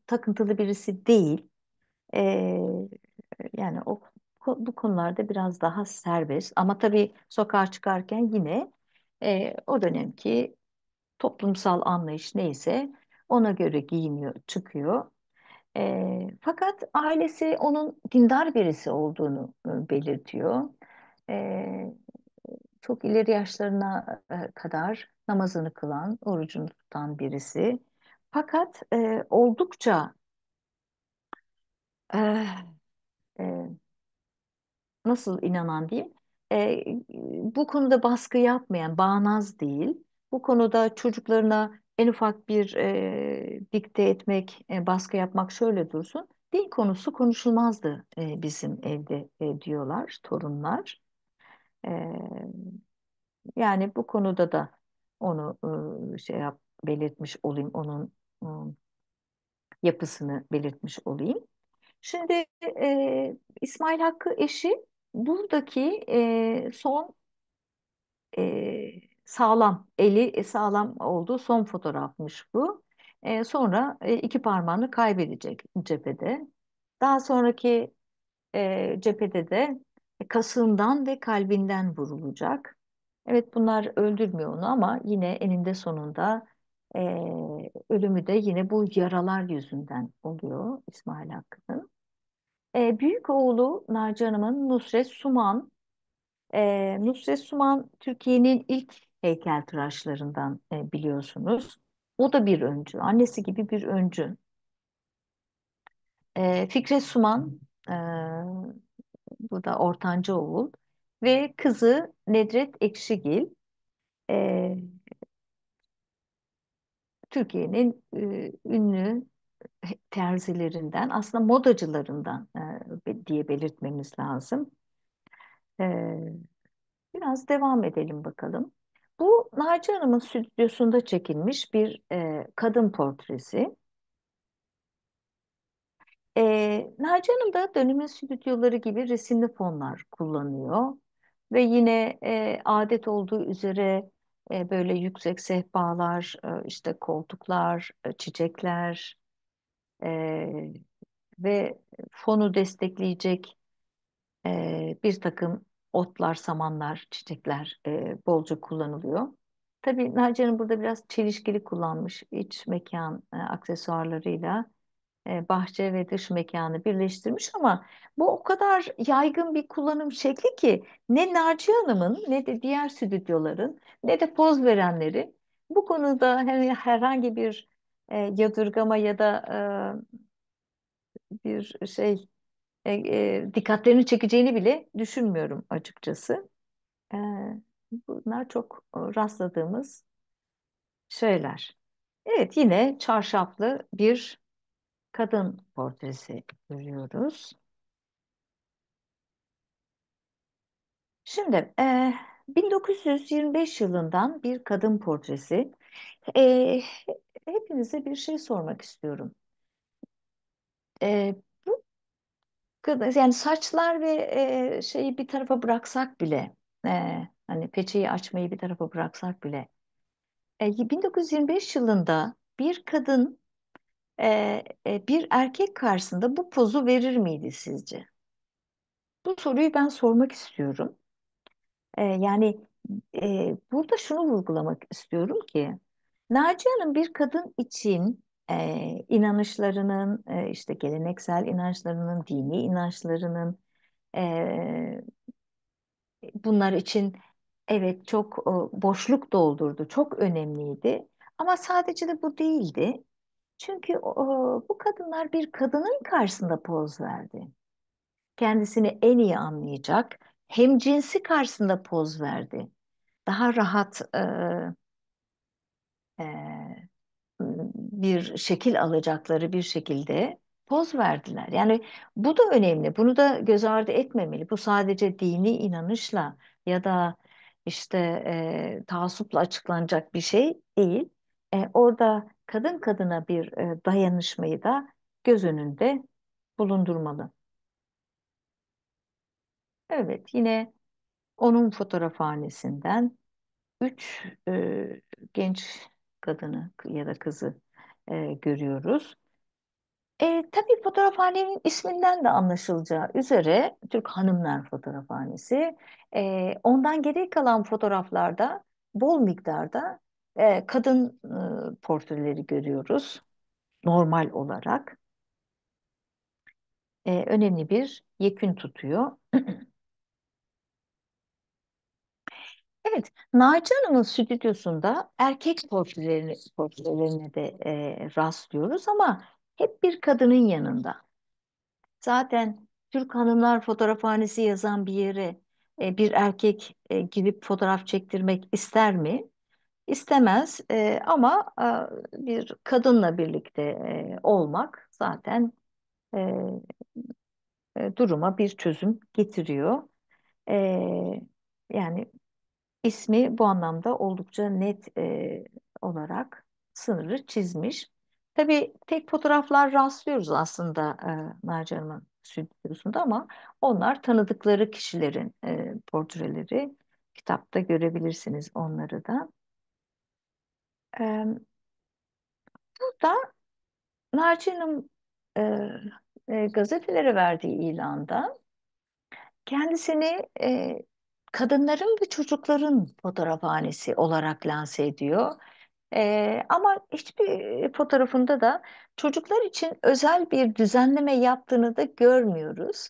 takıntılı birisi değil. E, yani o bu konularda biraz daha serbest. Ama tabii sokağa çıkarken yine e, o dönemki toplumsal anlayış neyse ona göre giyiniyor, çıkıyor. E, fakat ailesi onun dindar birisi olduğunu belirtiyor. E, çok ileri yaşlarına e, kadar namazını kılan, orucunu tutan birisi. Fakat e, oldukça Ah, e, nasıl inanan diyeyim, Eee, bu konuda baskı yapmayan, bağnaz değil, bu konuda çocuklarına en ufak bir eee, dikte etmek, eee, baskı yapmak şöyle dursun, din konusu konuşulmazdı eee, bizim evde eee, diyorlar torunlar. Eee, yani bu konuda da onu eee, şey yap, belirtmiş olayım, onun eee, ıı, yapısını belirtmiş olayım. Şimdi e, İsmail Hakkı eşi buradaki e, son e, sağlam eli e, sağlam olduğu son fotoğrafmış bu. E, sonra e, iki parmağını kaybedecek cephede. Daha sonraki e, cephede de e, kasından ve kalbinden vurulacak. Evet bunlar öldürmüyor onu ama yine eninde sonunda e, ölümü de yine bu yaralar yüzünden oluyor İsmail Hakkı'nın. E, büyük oğlu Naci Hanım'ın Nusret Suman. E, Nusret Suman Türkiye'nin ilk heykeltıraşlarından e, biliyorsunuz. O da bir öncü. Annesi gibi bir öncü. E, Fikret Suman, e, bu da ortanca oğul ve kızı Nedret Ekşigil. E, Türkiye'nin e, ünlü terzilerinden aslında modacılarından e, diye belirtmemiz lazım. E, biraz devam edelim bakalım. Bu Naci Hanım'ın stüdyosunda çekilmiş bir e, kadın portresi. E, Naci Hanım da dönemin stüdyoları gibi resimli fonlar kullanıyor. Ve yine e, adet olduğu üzere e, böyle yüksek sehpalar, işte koltuklar, çiçekler ve fonu destekleyecek bir takım otlar, samanlar, çiçekler e, bolca kullanılıyor. Tabii Naciye'nin burada biraz çelişkili kullanmış iç mekan e, aksesuarlarıyla e, bahçe ve dış mekanı birleştirmiş ama bu o kadar yaygın bir kullanım şekli ki ne Naci Hanım'ın ne de diğer stüdyoların ne de poz verenleri bu konuda hani herhangi bir e, yadırgama ya da e, bir şey e, e, dikkatlerini çekeceğini bile düşünmüyorum açıkçası. E, bunlar çok rastladığımız şeyler. Evet yine çarşaflı bir kadın portresi görüyoruz. Şimdi e, eh, 1925 yılından bir kadın portresi. E, hepinize bir şey sormak istiyorum. E, bu yani saçlar ve e, şeyi bir tarafa bıraksak bile, e, hani peçeyi açmayı bir tarafa bıraksak bile, e, 1925 yılında bir kadın e, e, bir erkek karşısında bu pozu verir miydi sizce? Bu soruyu ben sormak istiyorum. E, yani e, burada şunu vurgulamak istiyorum ki Naciye Hanım bir kadın için e, inanışlarının e, işte geleneksel inançlarının, dini inançlarının e, bunlar için evet çok e, boşluk doldurdu, çok önemliydi. Ama sadece de bu değildi. Çünkü e, bu kadınlar bir kadının karşısında poz verdi. Kendisini en iyi anlayacak, hem cinsi karşısında poz verdi. Daha rahat e, e, bir şekil alacakları bir şekilde poz verdiler. Yani bu da önemli. Bunu da göz ardı etmemeli. Bu sadece dini inanışla ya da işte e, taassupla açıklanacak bir şey değil. E, orada kadın kadına bir e, dayanışmayı da göz önünde bulundurmalı. Evet yine onun fotoğrafhanesinden üç e, genç kadını ya da kızı e, görüyoruz. E, tabii fotoğrafhanenin isminden de anlaşılacağı üzere Türk Hanımlar Fotoğrafhanesi. E, ondan geri kalan fotoğraflarda bol miktarda e, kadın e, portreleri görüyoruz normal olarak. E, önemli bir yekün tutuyor. Evet, Naci Hanım'ın stüdyosunda erkek portrelerine, portrelerine de e, rastlıyoruz ama hep bir kadının yanında. Zaten Türk Hanımlar Fotoğrafhanesi yazan bir yere e, bir erkek e, girip fotoğraf çektirmek ister mi? istemez e, ama e, bir kadınla birlikte e, olmak zaten e, e, duruma bir çözüm getiriyor. E, yani ismi bu anlamda oldukça net e, olarak sınırı çizmiş. Tabii tek fotoğraflar rastlıyoruz aslında e, Naci Hanım'ın stüdyosunda ama onlar tanıdıkları kişilerin e, portreleri. Kitapta görebilirsiniz onları da burada Naci'nin e, e, gazetelere verdiği ilanda kendisini e, kadınların ve çocukların fotoğrafhanesi olarak lanse ediyor. E, ama hiçbir fotoğrafında da çocuklar için özel bir düzenleme yaptığını da görmüyoruz.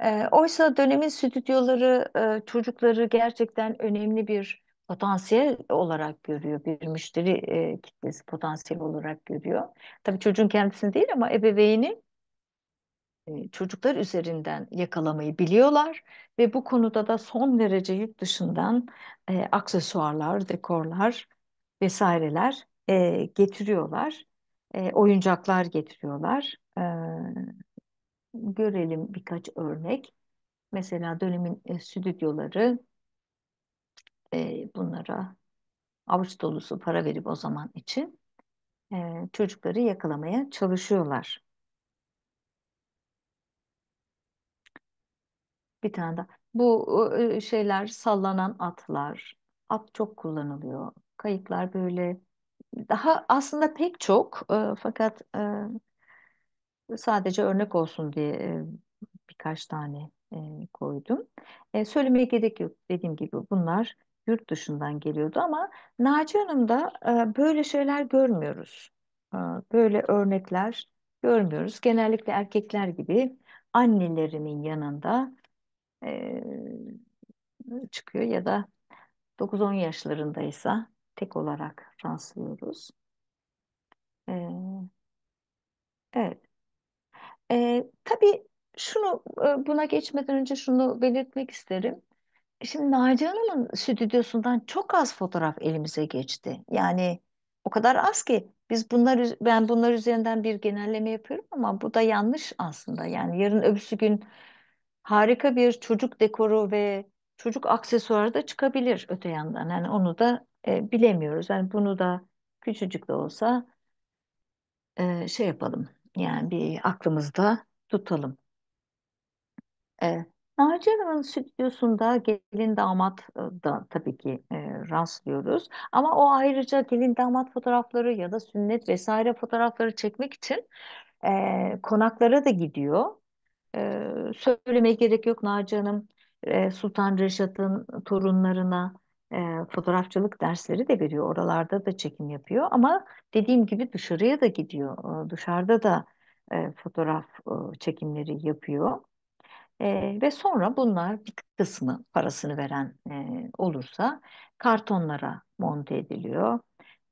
E, oysa dönemin stüdyoları e, çocukları gerçekten önemli bir potansiyel olarak görüyor. Bir müşteri e, kitlesi potansiyel olarak görüyor. Tabii çocuğun kendisini değil ama ebeveyni e, çocuklar üzerinden yakalamayı biliyorlar ve bu konuda da son derece yurt dışından e, aksesuarlar, dekorlar vesaireler e, getiriyorlar. E, oyuncaklar getiriyorlar. E, görelim birkaç örnek. Mesela dönemin e, stüdyoları e, bunlara avuç dolusu para verip o zaman için e, çocukları yakalamaya çalışıyorlar. Bir tane daha. Bu e, şeyler sallanan atlar. At çok kullanılıyor. Kayıklar böyle daha aslında pek çok e, fakat e, sadece örnek olsun diye e, birkaç tane e, koydum. E, söylemeye gerek yok. Dediğim gibi bunlar yurt dışından geliyordu ama Naci Hanım'da e, böyle şeyler görmüyoruz. E, böyle örnekler görmüyoruz. Genellikle erkekler gibi annelerinin yanında e, çıkıyor ya da 9-10 yaşlarındaysa tek olarak rastlıyoruz. E, evet. E, tabii şunu buna geçmeden önce şunu belirtmek isterim. Şimdi Naci Hanım'ın stüdyosundan çok az fotoğraf elimize geçti. Yani o kadar az ki biz bunlar ben bunlar üzerinden bir genelleme yapıyorum ama bu da yanlış aslında. Yani yarın öbürsü gün harika bir çocuk dekoru ve çocuk aksesuarı da çıkabilir öte yandan. Yani onu da e, bilemiyoruz. Yani bunu da küçücük de olsa e, şey yapalım. Yani bir aklımızda tutalım. E, Naci Hanım'ın stüdyosunda gelin damat e, da tabii ki e, rastlıyoruz. Ama o ayrıca gelin damat fotoğrafları ya da sünnet vesaire fotoğrafları çekmek için e, konaklara da gidiyor. E, söylemeye gerek yok Naci Hanım e, Sultan Reşat'ın torunlarına e, fotoğrafçılık dersleri de veriyor. Oralarda da çekim yapıyor ama dediğim gibi dışarıya da gidiyor. E, dışarıda da e, fotoğraf e, çekimleri yapıyor. E, ve sonra bunlar bir kısmı parasını veren e, olursa kartonlara monte ediliyor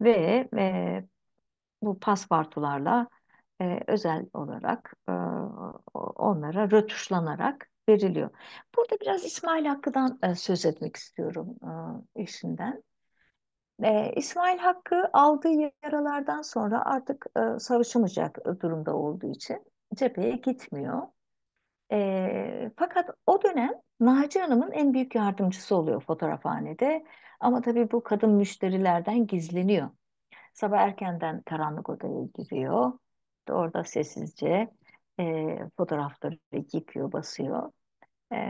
ve e, bu paspartularla e, özel olarak e, onlara rötuşlanarak veriliyor. Burada biraz İsmail Hakkı'dan e, söz etmek istiyorum e, eşinden. E, İsmail Hakkı aldığı yaralardan sonra artık e, savaşamayacak durumda olduğu için cepheye gitmiyor. E, fakat o dönem Naci Hanım'ın en büyük yardımcısı oluyor fotoğrafhanede. Ama tabii bu kadın müşterilerden gizleniyor. Sabah erkenden karanlık odaya giriyor. Orada sessizce e, fotoğrafları yıkıyor, basıyor. E,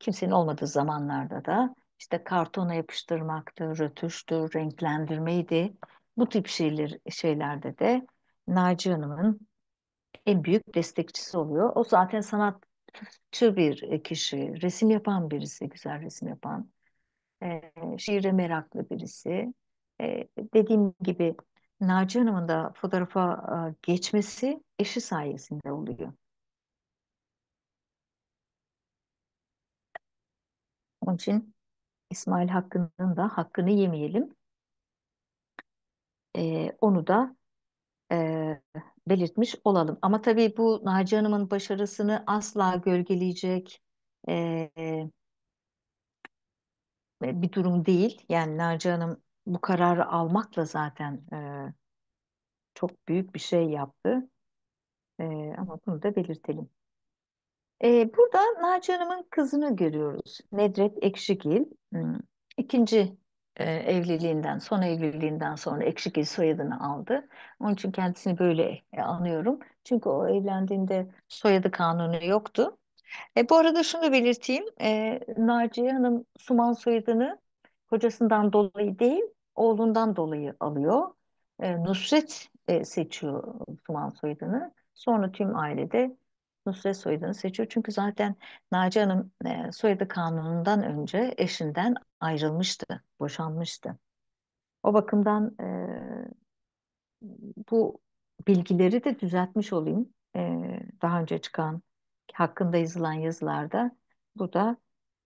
kimsenin olmadığı zamanlarda da işte kartona yapıştırmaktır, rötuştur, renklendirmeydi. Bu tip şeyler, şeylerde de Naci Hanım'ın en büyük destekçisi oluyor. O zaten sanat sanatçı bir e, kişi, resim yapan birisi, güzel resim yapan, e, şiire meraklı birisi. E, dediğim gibi Naci Hanım'ın da fotoğrafa e, geçmesi eşi sayesinde oluyor. Onun için İsmail Hakkı'nın da hakkını yemeyelim. E, onu da e, belirtmiş olalım. Ama tabii bu Naci Hanım'ın başarısını asla gölgeleyecek e, bir durum değil. Yani Naci Hanım bu kararı almakla zaten e, çok büyük bir şey yaptı. E, ama bunu da belirtelim. E, burada Naci Hanım'ın kızını görüyoruz. Nedret Ekşigil. Hmm, ikinci e, evliliğinden, sonra evliliğinden sonra Ekşigil soyadını aldı. Onun için kendisini böyle e, anıyorum. Çünkü o evlendiğinde soyadı kanunu yoktu. E, bu arada şunu da belirteyim. E, Naciye Hanım Suman soyadını kocasından dolayı değil, oğlundan dolayı alıyor. E, Nusret e, seçiyor Suman soyadını. Sonra tüm ailede Nusret soyadını seçiyor. Çünkü zaten Naci Hanım e, soyadı kanunundan önce eşinden ayrılmıştı, boşanmıştı. O bakımdan e, bu bilgileri de düzeltmiş olayım. E, daha önce çıkan hakkında yazılan yazılarda bu da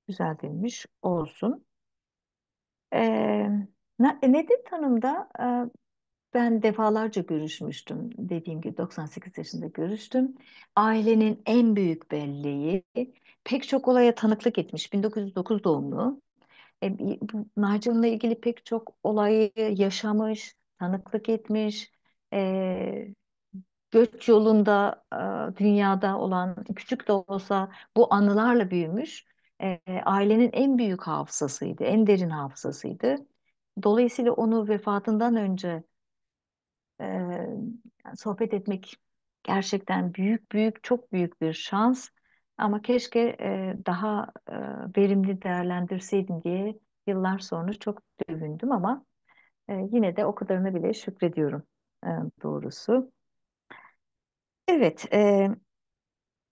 düzeltilmiş olsun. E, Nedim Tanım'da e, ben defalarca görüşmüştüm. Dediğim gibi 98 yaşında görüştüm. Ailenin en büyük belleği pek çok olaya tanıklık etmiş. 1909 doğumlu. E, Nacan'la ilgili pek çok olayı yaşamış, tanıklık etmiş. E, göç yolunda e, dünyada olan küçük de olsa bu anılarla büyümüş. E, ailenin en büyük hafızasıydı, en derin hafızasıydı. Dolayısıyla onu vefatından önce e, sohbet etmek gerçekten büyük büyük çok büyük bir şans. Ama keşke e, daha e, verimli değerlendirseydim diye yıllar sonra çok dövündüm ama e, yine de o kadarına bile şükrediyorum e, doğrusu. Evet, e,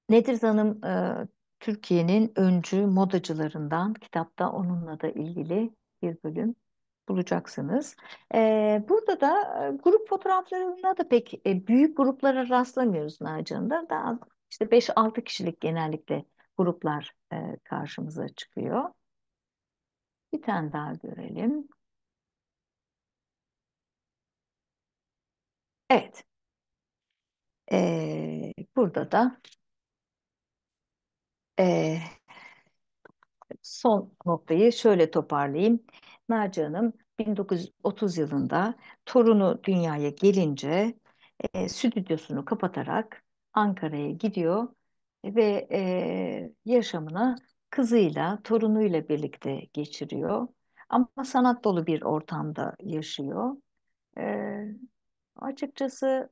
Nedir Hanım e, Türkiye'nin öncü modacılarından kitapta onunla da ilgili bir bölüm bulacaksınız. Ee, burada da grup fotoğraflarına da pek e, büyük gruplara rastlamıyoruz Nacan'da. Daha işte 5-6 kişilik genellikle gruplar e, karşımıza çıkıyor. Bir tane daha görelim. Evet. Ee, burada da e, son noktayı şöyle toparlayayım. Naci Hanım 1930 yılında torunu dünyaya gelince e, stüdyosunu kapatarak Ankara'ya gidiyor ve e, yaşamını kızıyla, torunuyla birlikte geçiriyor. Ama sanat dolu bir ortamda yaşıyor. E, açıkçası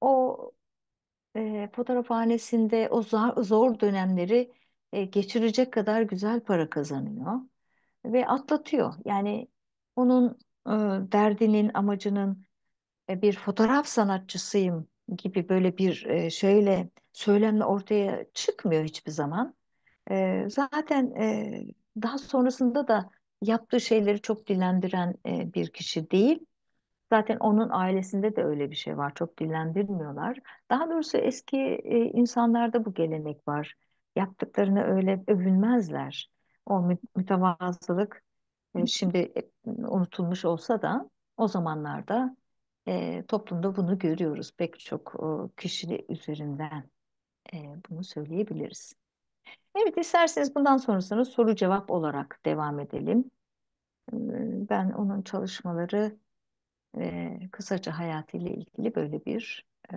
o e, fotoğrafhanesinde o zor, zor dönemleri e, geçirecek kadar güzel para kazanıyor ve atlatıyor. Yani onun e, derdinin, amacının e, bir fotoğraf sanatçısıyım gibi böyle bir e, şöyle söylemle ortaya çıkmıyor hiçbir zaman. E, zaten e, daha sonrasında da yaptığı şeyleri çok dilendiren e, bir kişi değil. Zaten onun ailesinde de öyle bir şey var. Çok dillendirmiyorlar. Daha doğrusu eski e, insanlarda bu gelenek var. Yaptıklarını öyle övünmezler o mütevazılık e, şimdi e, unutulmuş olsa da o zamanlarda e, toplumda bunu görüyoruz. Pek çok e, kişi üzerinden e, bunu söyleyebiliriz. Evet isterseniz bundan sonrasını soru cevap olarak devam edelim. Ben onun çalışmaları e, kısaca hayatıyla ilgili böyle bir e,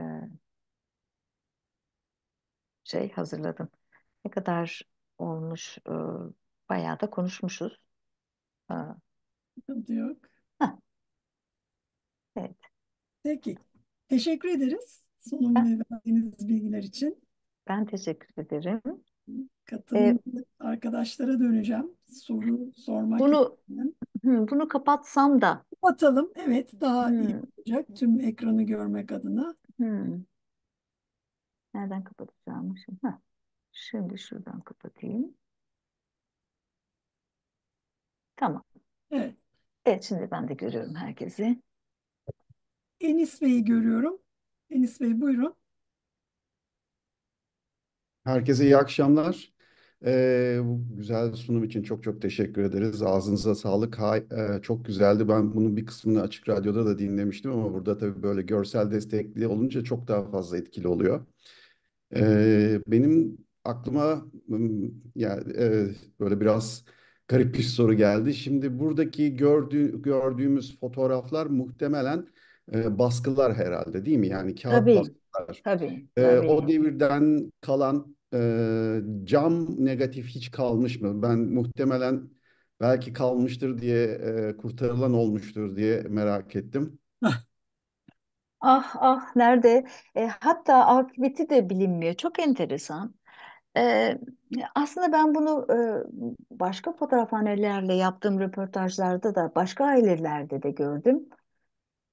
şey hazırladım. Ne kadar olmuş e, Bayağı da konuşmuşuz. Ha, yok. hah, evet. Peki. Teşekkür ederiz sunum verdiğiniz bilgiler için. ben teşekkür ederim. Ee, arkadaşlara döneceğim. Soru sormak bunu isteyen. bunu kapatsam da Kapatalım. Evet, daha iyi olacak tüm ekranı görmek adına. hı, nereden kapatacağım şimdi? Hah, şimdi şuradan kapatayım. Tamam. Evet. Evet şimdi ben de görüyorum herkesi. Enis Bey'i görüyorum. Enis Bey buyurun. Herkese iyi akşamlar. Ee, bu güzel sunum için çok çok teşekkür ederiz. Ağzınıza sağlık. Hay, e, çok güzeldi. Ben bunun bir kısmını Açık Radyo'da da dinlemiştim ama burada tabii böyle görsel destekli olunca çok daha fazla etkili oluyor. Ee, benim aklıma yani e, böyle biraz garip bir soru geldi. Şimdi buradaki gördüğü, gördüğümüz fotoğraflar muhtemelen e, baskılar herhalde değil mi? Yani kağıt tabii, baskılar. Tabii, e, tabii. E, o devirden kalan e, cam negatif hiç kalmış mı? Ben muhtemelen belki kalmıştır diye e, kurtarılan olmuştur diye merak ettim. Ah ah nerede? E, hatta akıbeti de bilinmiyor. Çok enteresan. Ee, aslında ben bunu e, başka fotoğrafhanelerle yaptığım röportajlarda da başka ailelerde de gördüm.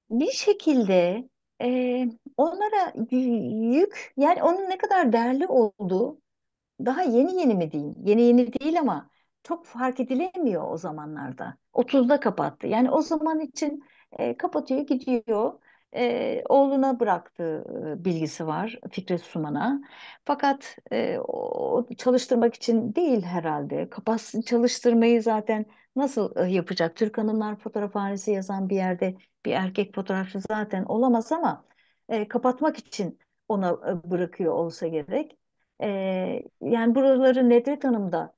Bir şekilde e, onlara y- yük yani onun ne kadar değerli olduğu daha yeni yeni mi diyeyim? Yeni yeni değil ama çok fark edilemiyor o zamanlarda. 30'da kapattı. Yani o zaman için e, kapatıyor gidiyor e, oğluna bıraktığı bilgisi var Fikret Suman'a. Fakat e, o, çalıştırmak için değil herhalde. Kapas çalıştırmayı zaten nasıl yapacak? Türk Hanımlar Fotoğrafhanesi yazan bir yerde bir erkek fotoğrafçı zaten olamaz ama e, kapatmak için ona bırakıyor olsa gerek. E, yani buraları Nedret Hanım da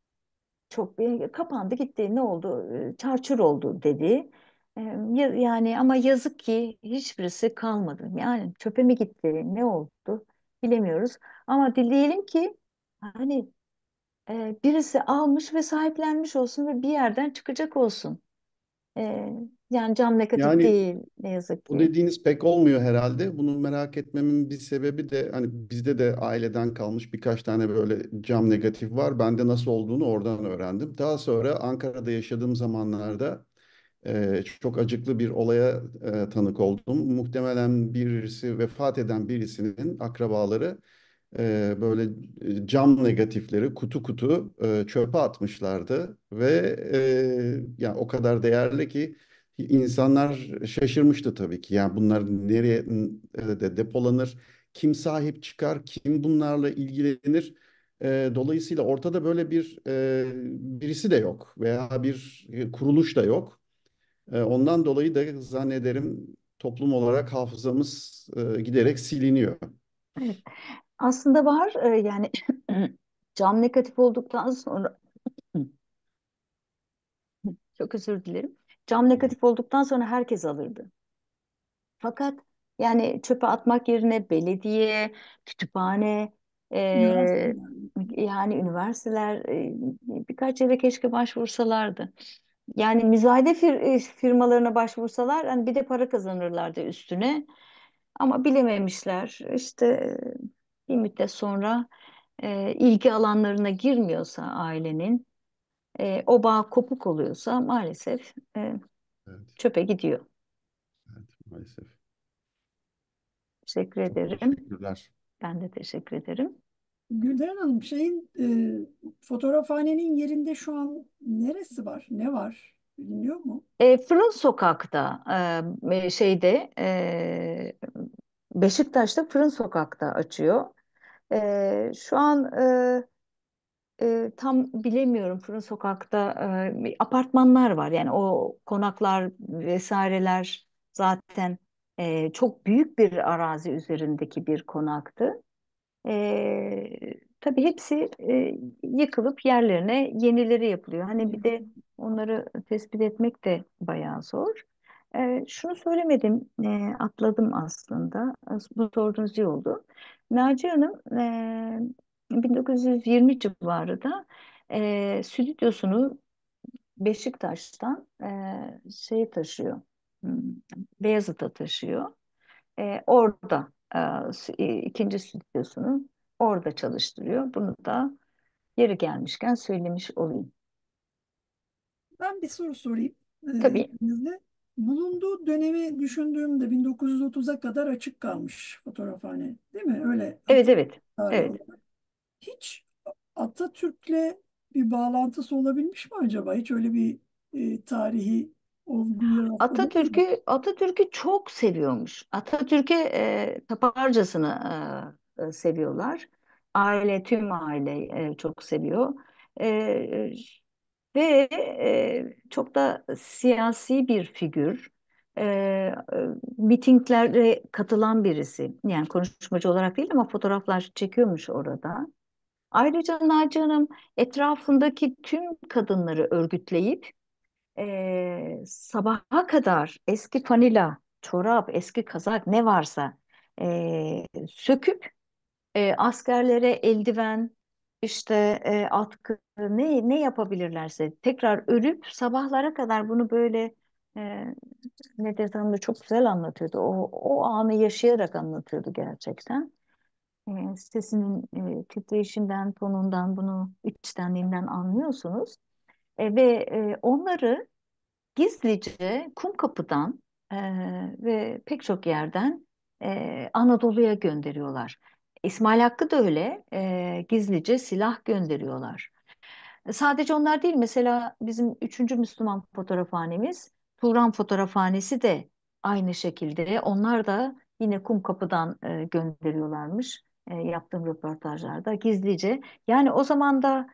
çok kapandı gitti ne oldu çarçur oldu dedi. Yani ama yazık ki hiçbirisi kalmadı. Yani çöpe mi gitti, ne oldu bilemiyoruz. Ama dileyelim ki hani e, birisi almış ve sahiplenmiş olsun ve bir yerden çıkacak olsun. E, yani cam negatif Yani değil ne yazık ki. Bu dediğiniz pek olmuyor herhalde. Bunu merak etmemin bir sebebi de hani bizde de aileden kalmış birkaç tane böyle cam negatif var. Ben de nasıl olduğunu oradan öğrendim. Daha sonra Ankara'da yaşadığım zamanlarda çok acıklı bir olaya tanık oldum. Muhtemelen birisi vefat eden birisinin akrabaları böyle cam negatifleri kutu kutu çöpe atmışlardı ve yani o kadar değerli ki insanlar şaşırmıştı tabii ki. Yani bunlar nereye de depolanır, kim sahip çıkar, kim bunlarla ilgilenir? dolayısıyla ortada böyle bir birisi de yok veya bir kuruluş da yok. Ee, ondan dolayı da zannederim toplum olarak hafızamız e, giderek siliniyor. Evet. Aslında var e, yani cam negatif olduktan sonra çok özür dilerim. Cam negatif olduktan sonra herkes alırdı. Fakat yani çöpe atmak yerine belediye, kütüphane, Üniversite. e, yani üniversiteler e, birkaç yere keşke başvursalardı. Yani müzayede e, firmalarına başvursalar hani bir de para kazanırlardı üstüne. Ama bilememişler. İşte e, bir müddet sonra e, ilgi alanlarına girmiyorsa ailenin, e, o bağ kopuk oluyorsa maalesef e, Evet, çöpe gidiyor. evet maalesef. Teşekkür Çok ederim. teşekkürler. Ben de teşekkür ederim. Gülden Hanım şeyin e, fotoğrafhanenin yerinde şu an neresi var? Ne var? Biliniyor mu? E, Fırın Sokak'ta e, şeyde e, Beşiktaş'ta Fırın Sokak'ta açıyor. E, şu an e, e, tam bilemiyorum Fırın Sokak'ta e, apartmanlar var. Yani o konaklar vesaireler zaten e, çok büyük bir arazi üzerindeki bir konaktı. E, tabii hepsi e, yıkılıp yerlerine yenileri yapılıyor. Hani bir de onları tespit etmek de bayağı zor. E, şunu söylemedim, e, atladım aslında. Bu sorduğunuz iyi oldu. Naci Hanım e, 1920 civarında e, stüdyosunu Beşiktaş'tan e, şeye taşıyor, hmm, Beyazıt'a taşıyor. E, orada e, e, ikinci stüdyosunu orada çalıştırıyor. Bunu da yeri gelmişken söylemiş olayım. Ben bir soru sorayım. Ee, Tabii. bulunduğu dönemi düşündüğümde 1930'a kadar açık kalmış fotoğrafhane, değil mi? Öyle. Evet, evet. Evet. Hiç Atatürk'le bir bağlantısı olabilmiş mi acaba? Hiç öyle bir e, tarihi Atatürk'ü Atatürk'ü çok seviyormuş. Atatürk'e e, taparcasını e, e seviyorlar. Aile, tüm aile e, çok seviyor. E, ve e, çok da siyasi bir figür. E, e, mitinglere katılan birisi. Yani konuşmacı olarak değil ama fotoğraflar çekiyormuş orada. Ayrıca Naci Hanım etrafındaki tüm kadınları örgütleyip e, sabaha kadar eski fanila, çorap, eski kazak ne varsa e, söküp e, askerlere eldiven, işte e, atkı ne ne yapabilirlerse tekrar örüp sabahlara kadar bunu böyle e, Nedret Hanım da çok güzel anlatıyordu. O, o anı yaşayarak anlatıyordu gerçekten. E, sesinin e, titreşinden, tonundan bunu içtenliğinden anlıyorsunuz. E, ve e, onları gizlice Kumkapı'dan e, ve pek çok yerden e, Anadolu'ya gönderiyorlar. İsmail Hakkı da öyle e, gizlice silah gönderiyorlar. E, sadece onlar değil mesela bizim 3. Müslüman fotoğrafhanemiz Turan fotoğrafhanesi de aynı şekilde onlar da yine Kumkapı'dan e, gönderiyorlarmış e, yaptığım röportajlarda gizlice. Yani o zaman da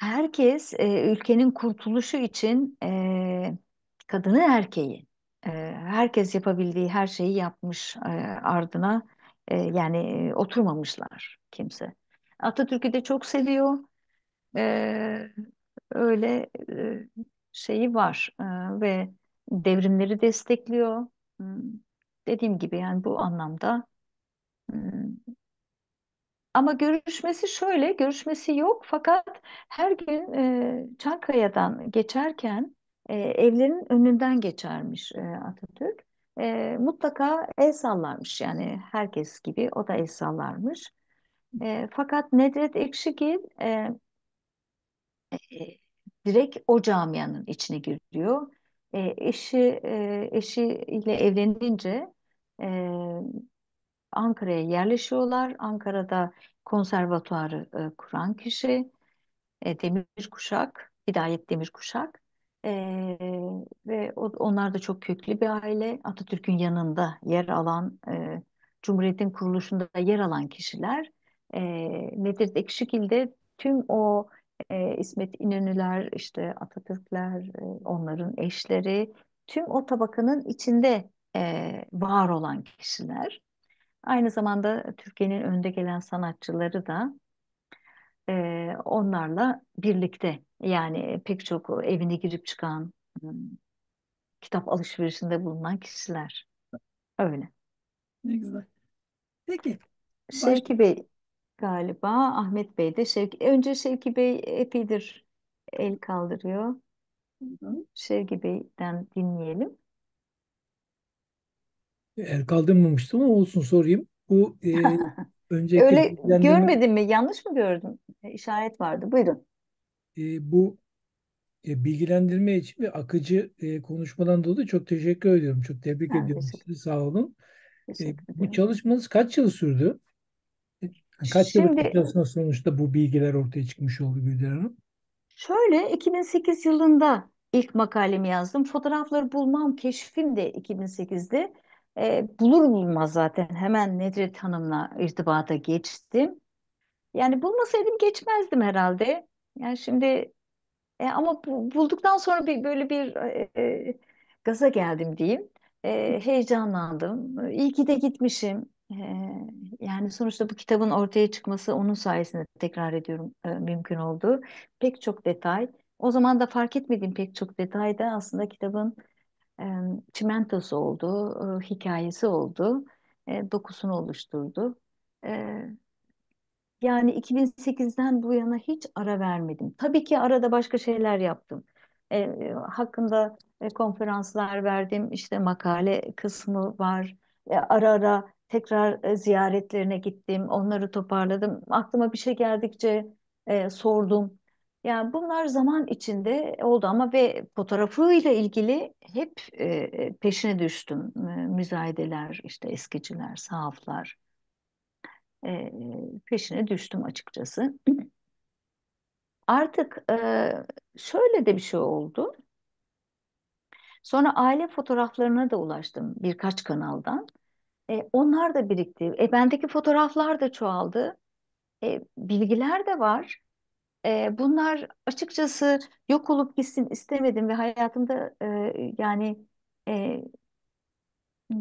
Herkes e, ülkenin kurtuluşu için e, kadını erkeği e, herkes yapabildiği her şeyi yapmış e, ardına e, yani oturmamışlar kimse. Atatürk'ü de çok seviyor. E, öyle e, şeyi var e, ve devrimleri destekliyor. Dediğim gibi yani bu anlamda ama görüşmesi şöyle, görüşmesi yok fakat her gün e, Çankaya'dan geçerken e, evlerin önünden geçermiş e, Atatürk. E, mutlaka el sallarmış yani herkes gibi o da el sallarmış. E, fakat Nedret Ekşigil e, e, direkt o camianın içine giriyor. E, eşi e, eşiyle evlenince e, Ankara'ya yerleşiyorlar. Ankara'da konservatuarı e, kuran kişi e, Demir Kuşak, Hidayet Demir Kuşak. E, ve o, onlar da çok köklü bir aile. Atatürk'ün yanında yer alan, e, Cumhuriyet'in kuruluşunda yer alan kişiler. E, Nedret şekilde tüm o e, İsmet İnönüler, işte Atatürkler, e, onların eşleri, tüm o tabakanın içinde e, var olan kişiler. Aynı zamanda Türkiye'nin önde gelen sanatçıları da e, onlarla birlikte yani pek çok evine girip çıkan kitap alışverişinde bulunan kişiler. Öyle. Ne güzel. Peki. Şevki Bey galiba Ahmet Bey de Şevki. Önce Şevki Bey epidir el kaldırıyor. Şevki Bey'den dinleyelim. Yani kaldırmamıştım ama olsun sorayım. Bu e, önceki Öyle görmedin mi? Yanlış mı gördüm? E, işaret vardı. Buyurun. E, bu e, bilgilendirme için ve akıcı e, konuşmadan dolayı çok teşekkür ediyorum. Çok tebrik ha, ediyorum sizi. Sağ olun. E, bu çalışmanız kaç yıl sürdü? E, kaç yıl yıllık sonuçta bu bilgiler ortaya çıkmış oldu Gülder Hanım? Şöyle 2008 yılında ilk makalemi yazdım. Fotoğrafları bulmam keşfim de 2008'de. E, bulur bulmaz zaten hemen Nedret Hanım'la irtibata geçtim. Yani bulmasaydım geçmezdim herhalde. Yani şimdi e, ama bu, bulduktan sonra bir böyle bir e, e, gaza geldim diyeyim. E, heyecanlandım. İyi ki de gitmişim. E, yani sonuçta bu kitabın ortaya çıkması onun sayesinde tekrar ediyorum e, mümkün oldu. Pek çok detay. O zaman da fark etmediğim pek çok detay da aslında kitabın çimentosu oldu, hikayesi oldu, dokusunu oluşturdu. Yani 2008'den bu yana hiç ara vermedim. Tabii ki arada başka şeyler yaptım. E, hakkında e, konferanslar verdim, işte makale kısmı var. E, ara ara tekrar e, ziyaretlerine gittim, onları toparladım. Aklıma bir şey geldikçe e, sordum. Yani bunlar zaman içinde oldu ama ve fotoğrafıyla ilgili hep e, e peşine düştüm. müzayedeler, işte eskiciler, sahaflar e, peşine düştüm açıkçası. Artık e, şöyle de bir şey oldu. Sonra aile fotoğraflarına da ulaştım birkaç kanaldan. E, onlar da birikti. E, bendeki fotoğraflar da çoğaldı. E, bilgiler de var. E, bunlar açıkçası yok olup gitsin istemedim ve hayatımda e, yani e,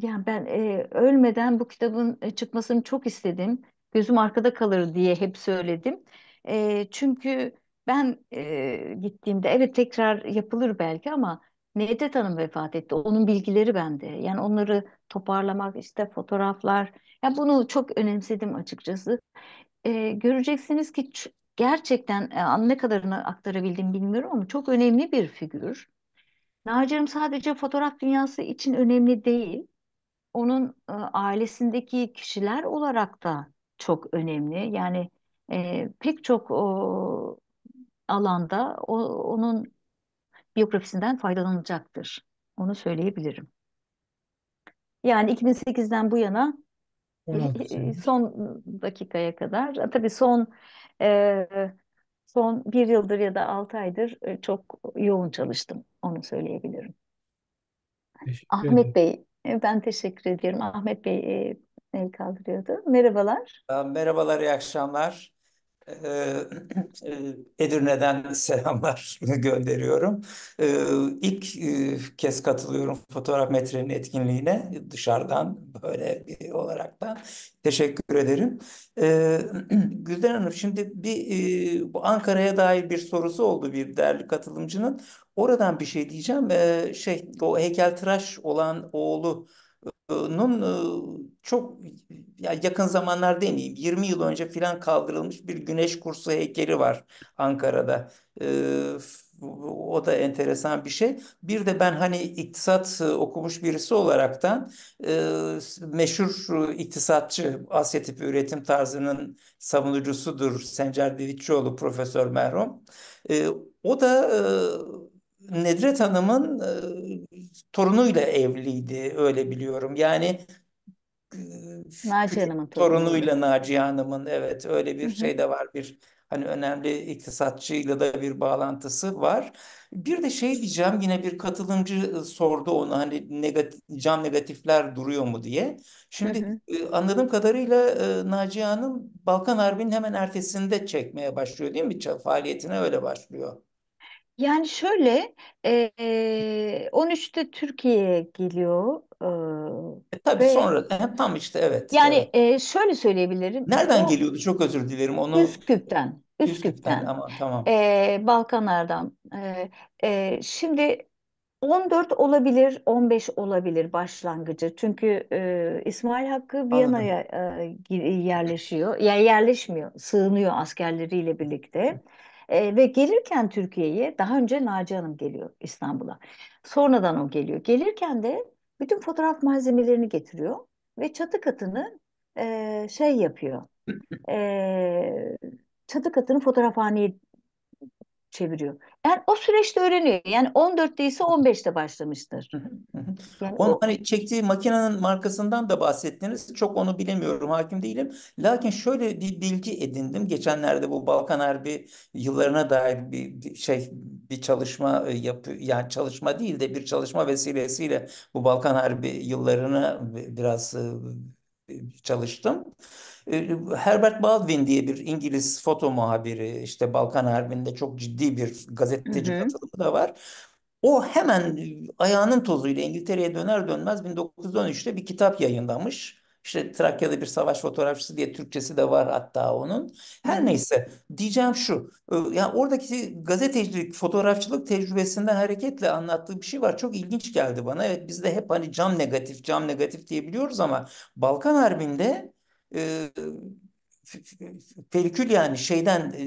yani ben e, ölmeden bu kitabın e, çıkmasını çok istedim. Gözüm arkada kalır diye hep söyledim. E, çünkü ben e, gittiğimde evet tekrar yapılır belki ama Necdet Hanım vefat etti. Onun bilgileri bende. Yani onları toparlamak işte fotoğraflar. Yani bunu çok önemsedim açıkçası. E, göreceksiniz ki gerçekten e, ne kadarını aktarabildim bilmiyorum ama çok önemli bir figür. Nacirim sadece fotoğraf dünyası için önemli değil. Onun e, ailesindeki kişiler olarak da çok önemli. Yani e, pek çok alanda onun biyografisinden faydalanacaktır. Onu söyleyebilirim. Yani 2008'den bu yana son dakikaya kadar. Tabii son son bir yıldır ya da altı aydır çok yoğun çalıştım. Onu söyleyebilirim. Ahmet Bey, ben teşekkür ediyorum. Ahmet Bey el kaldırıyordu. Merhabalar. Merhabalar, iyi akşamlar. E, e, Edirne'den selamlar gönderiyorum. E, ilk kez katılıyorum fotoğraf metrenin etkinliğine dışarıdan böyle bir olarak da Teşekkür ederim. Gülden Hanım şimdi bir bu Ankara'ya dair bir sorusu oldu bir değerli katılımcının. Oradan bir şey diyeceğim. Şey o heykeltıraş olan oğlu nun e, çok ya yakın zamanlar demeyeyim 20 yıl önce filan kaldırılmış bir güneş kursu heykeli var Ankara'da. E, o da enteresan bir şey. Bir de ben hani iktisat e, okumuş birisi olaraktan meşhur iktisatçı Asya tipi üretim tarzının savunucusudur Sencer Divitçioğlu Profesör Merhum. o da Nedret Hanım'ın torunuyla evliydi öyle biliyorum. Yani e, Naciye Hanım'ın torunuyla Naciye Hanım'ın evet öyle bir şey de var bir hani önemli iktisatçıyla da bir bağlantısı var. Bir de şey diyeceğim yine bir katılımcı e, sordu onu hani negatif, cam negatifler duruyor mu diye. Şimdi hı hı. E, anladığım kadarıyla e, Naciye Hanım Balkan Harbi'nin hemen ertesinde çekmeye başlıyor değil mi? Faaliyetine öyle başlıyor. Yani şöyle, e, 13'te Türkiye'ye geliyor E, e, tabii ve sonra hep tam işte evet. yani e, şöyle söyleyebilirim. Nereden O geliyordu? Çok özür dilerim. Onu Üsküp'ten, Üsküp'ten Üsküp'ten ama tamam. e, Balkanlardan. E, e, şimdi 14 olabilir, 15 olabilir başlangıcı. Çünkü e, İsmail Hakkı Anladım. Viyana'ya e, yerleşiyor. Yani yerleşmiyor, sığınıyor askerleriyle birlikte. E, ve gelirken Türkiye'ye daha önce Naci Hanım geliyor İstanbul'a. Sonradan o geliyor. Gelirken de bütün fotoğraf malzemelerini getiriyor ve çatı katını e, şey yapıyor. E, çatı katını fotoğrafhaneye çeviriyor. Yani o süreçte öğreniyor. Yani 14'te ise 15'te başlamıştır. Yani Onun o... hani çektiği makinenin markasından da bahsettiniz. Çok onu bilemiyorum, hakim değilim. Lakin şöyle bir bilgi edindim. Geçenlerde bu Balkan Harbi yıllarına dair bir şey bir çalışma e, yap yani çalışma değil de bir çalışma vesilesiyle bu Balkan Harbi yıllarını biraz e, çalıştım. Ee, Herbert Baldwin diye bir İngiliz foto muhabiri işte Balkan Harbi'nde çok ciddi bir gazeteci hı hı. katılımı da var. O hemen ayağının tozuyla İngiltere'ye döner dönmez 1913'te bir kitap yayınlamış. İşte Trakya'da bir savaş fotoğrafçısı diye Türkçesi de var hatta onun. Her neyse diyeceğim şu. E, yani oradaki gazetecilik, fotoğrafçılık tecrübesinden hareketle anlattığı bir şey var. Çok ilginç geldi bana. Evet biz de hep hani cam negatif, cam negatif diye biliyoruz ama Balkan Harbi'nde e, ee, perikül yani şeyden e,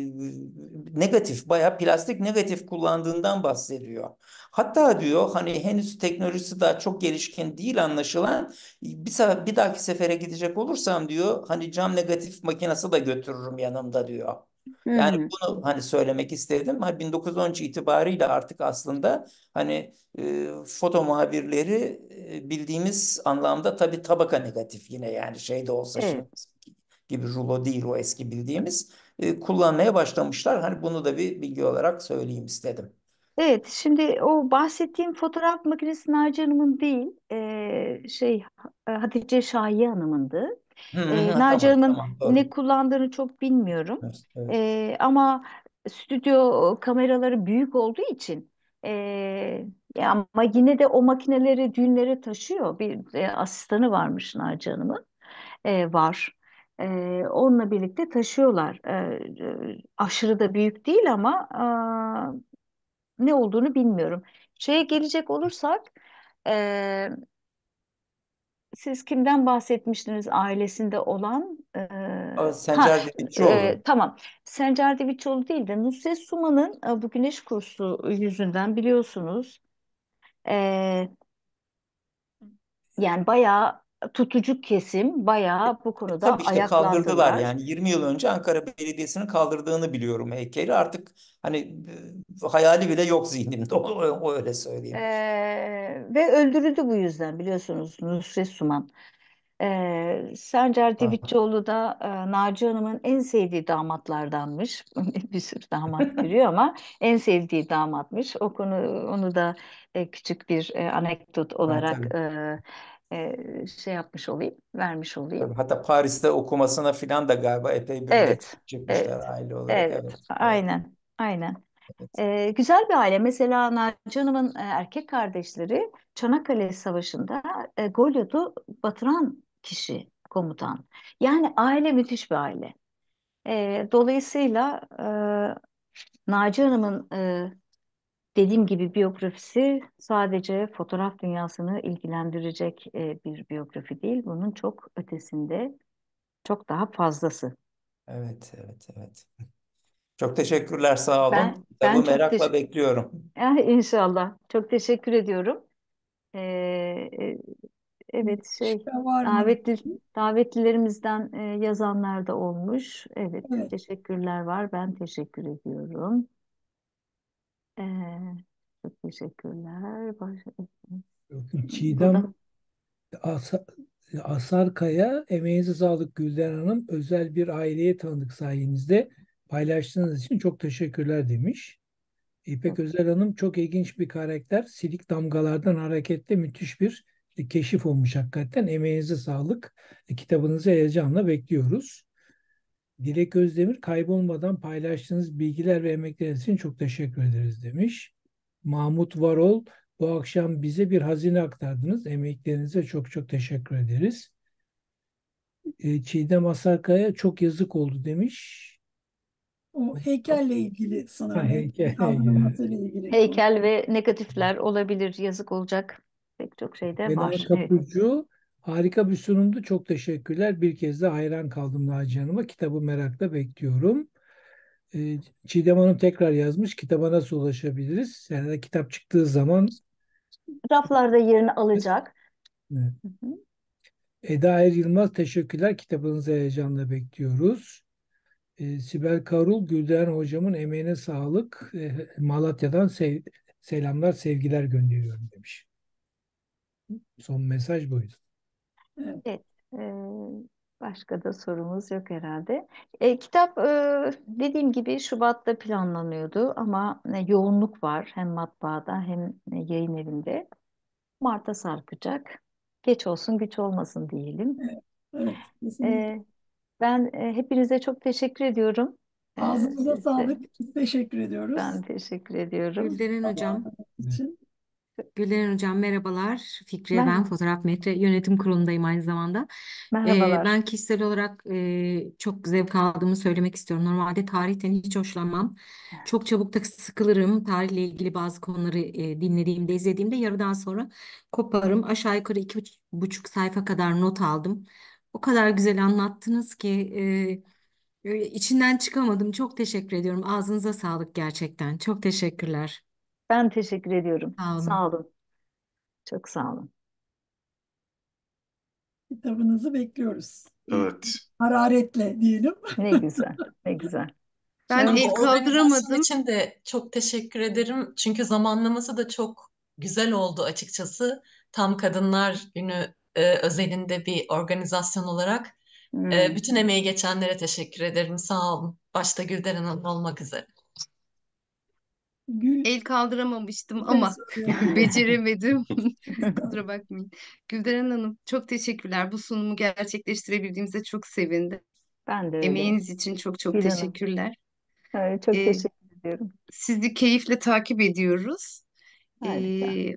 negatif baya plastik negatif kullandığından bahsediyor. Hatta diyor hani henüz teknolojisi daha çok gelişkin değil anlaşılan bir, bir dahaki sefere gidecek olursam diyor hani cam negatif makinası da götürürüm yanımda diyor. Yani hmm. bunu hani söylemek istedim. Hani 1913 itibariyle artık aslında hani e, foto muhabirleri e, bildiğimiz anlamda tabi tabaka negatif yine yani şey de olsa hmm. gibi rulo değil o eski bildiğimiz e, kullanmaya başlamışlar. Hani bunu da bir bilgi olarak söyleyeyim istedim. Evet, şimdi o bahsettiğim fotoğraf makinesi Naci Hanım'ın değil, e, şey Hatice Şahiye Hanım'ındı. Hı Naci Hanım'ın tamam doğru. ne kullandığını çok bilmiyorum. Evet, evet. E, ama stüdyo kameraları büyük olduğu için e, ama yine de o makineleri düğünlere taşıyor. Bir e, asistanı varmış Naci Hanım'ın. E, var. E, onunla birlikte taşıyorlar. E, aşırı da büyük değil ama e, ne olduğunu bilmiyorum. Şeye gelecek olursak e, siz kimden bahsetmiştiniz ailesinde olan? E, Sencer ha, E, tamam. Sencer Dibiçoğlu değil de Nusret Suman'ın e, bu güneş kursu yüzünden biliyorsunuz. E, yani bayağı tutucu kesim bayağı bu e, konuda Tabii işte kaldırdılar yani 20 yıl önce Ankara Belediyesi'nin kaldırdığını biliyorum heykeli artık hani e, hayali bile yok zihnimde o, öyle söyleyeyim. Ee, ve öldürüldü bu yüzden biliyorsunuz Nusret Suman. Ee, Sencer Dibitçioğlu da e, Naci Hanım'ın en sevdiği damatlardanmış. bir sürü damat görüyor ama en sevdiği damatmış. O konu onu da e, küçük bir e, anekdot olarak evet, şey yapmış olayım, vermiş olayım. hatta Paris'te okumasına filan da galiba epey bir evet, çıkmışlar evet, aile olarak. Evet, evet. aynen, aynen. Evet. Ee, güzel bir aile. Mesela Naci Hanım'ın erkek kardeşleri Çanakkale Savaşı'nda e, Golyot'u batıran kişi, komutan. Yani aile müthiş bir aile. E, dolayısıyla e, Naci Hanım'ın e, Dediğim gibi biyografisi sadece fotoğraf dünyasını ilgilendirecek e, bir biyografi değil. Bunun çok ötesinde, çok daha fazlası. Evet, evet, evet. Çok teşekkürler, sağ olun. Ben, ben Kitabı merakla bekliyorum. Eh, inşallah. Çok teşekkür ediyorum. Ee, evet, şey, şey davetli, davetlilerimizden e, yazanlar da olmuş. Evet, evet, teşekkürler var. Ben teşekkür ediyorum. Ee, çok teşekkürler. Çiğdem Asa, Asarkaya, emeğinize sağlık Gülden Hanım. Özel bir aileye tanıdık sayenizde. Paylaştığınız için çok teşekkürler demiş. İpek Özel Hanım çok ilginç bir karakter. Silik damgalardan hareketle müthiş bir keşif olmuş hakikaten. Emeğinize sağlık. Kitabınızı heyecanla bekliyoruz. Dilek Özdemir kaybolmadan paylaştığınız bilgiler ve emekleriniz için çok teşekkür ederiz demiş. Mahmut Varol bu akşam bize bir hazine aktardınız. Emeklerinize çok çok teşekkür ederiz. E, Çiğdem Asarkaya çok yazık oldu demiş. O heykelle ilgili sanırım. Ha, heykel, heykel. ilgili. Heykel ve negatifler olabilir. Yazık olacak pek çok şeyde Bena var. Kapucu Harika bir sunumdu. Çok teşekkürler. Bir kez de hayran kaldım Naci Hanım'a. Kitabı merakla bekliyorum. Ee, Çiğdem Hanım tekrar yazmış. Kitaba nasıl ulaşabiliriz? Yani kitap çıktığı zaman raflarda yerini alacak. Evet. Eda Er Yılmaz teşekkürler. Kitabınızı heyecanla bekliyoruz. E, Sibel Karul, Gülden Hocam'ın emeğine sağlık. E, Malatya'dan sev selamlar, sevgiler gönderiyorum demiş. Son mesaj buydu. Evet. E, başka da sorumuz yok herhalde. E, kitap e, dediğim gibi Şubat'ta planlanıyordu ama e, yoğunluk var hem matbaada hem e, yayın evinde. Mart'a sarkacak. Geç olsun güç olmasın diyelim. Evet, evet kesinlikle. Ben e, hepinize çok teşekkür ediyorum. Ağzınıza sağlık. Biz teşekkür ediyoruz. Ben teşekkür ediyorum. Gülderin Hocam. için. Gülen Hocam merhabalar. Fikriye ben, ben Fotoğraf Metre Yönetim Kurulu'ndayım aynı zamanda. Ee, merhabalar. ben kişisel olarak e, çok zevk aldığımı söylemek istiyorum. Normalde tarihten hiç hoşlanmam. Çok çabuk da sıkılırım. Tarihle ilgili bazı konuları e, dinlediğimde, izlediğimde yarıdan sonra koparım. Aşağı yukarı iki buçuk, buçuk sayfa kadar not aldım. O kadar güzel anlattınız ki e, e içinden çıkamadım. Çok teşekkür ediyorum. Ağzınıza sağlık gerçekten. Çok teşekkürler. Ben teşekkür ediyorum. Sağ olun. Sağ olun. Çok sağ olun. Kitabınızı bekliyoruz. Evet. Hararetle diyelim. Ne güzel, ne güzel. Ben Şimdi el kaldıramadım. için de çok teşekkür ederim. Çünkü zamanlaması da çok güzel oldu açıkçası. Tam Kadınlar Günü e, özelinde bir organizasyon olarak. E, hmm. E, bütün emeği geçenlere teşekkür ederim. Sağ olun. Başta Gülderen Hanım olmak üzere. Gül... El kaldıramamıştım ama beceremedim. Kusura bakmayın. Gülderen Hanım çok teşekkürler. Bu sunumu gerçekleştirebildiğimize çok sevindim. Ben de öyle. Emeğiniz için çok çok Gülüyorum. teşekkürler. Evet, çok ee, teşekkür ediyorum. Sizi keyifle takip ediyoruz. Ee,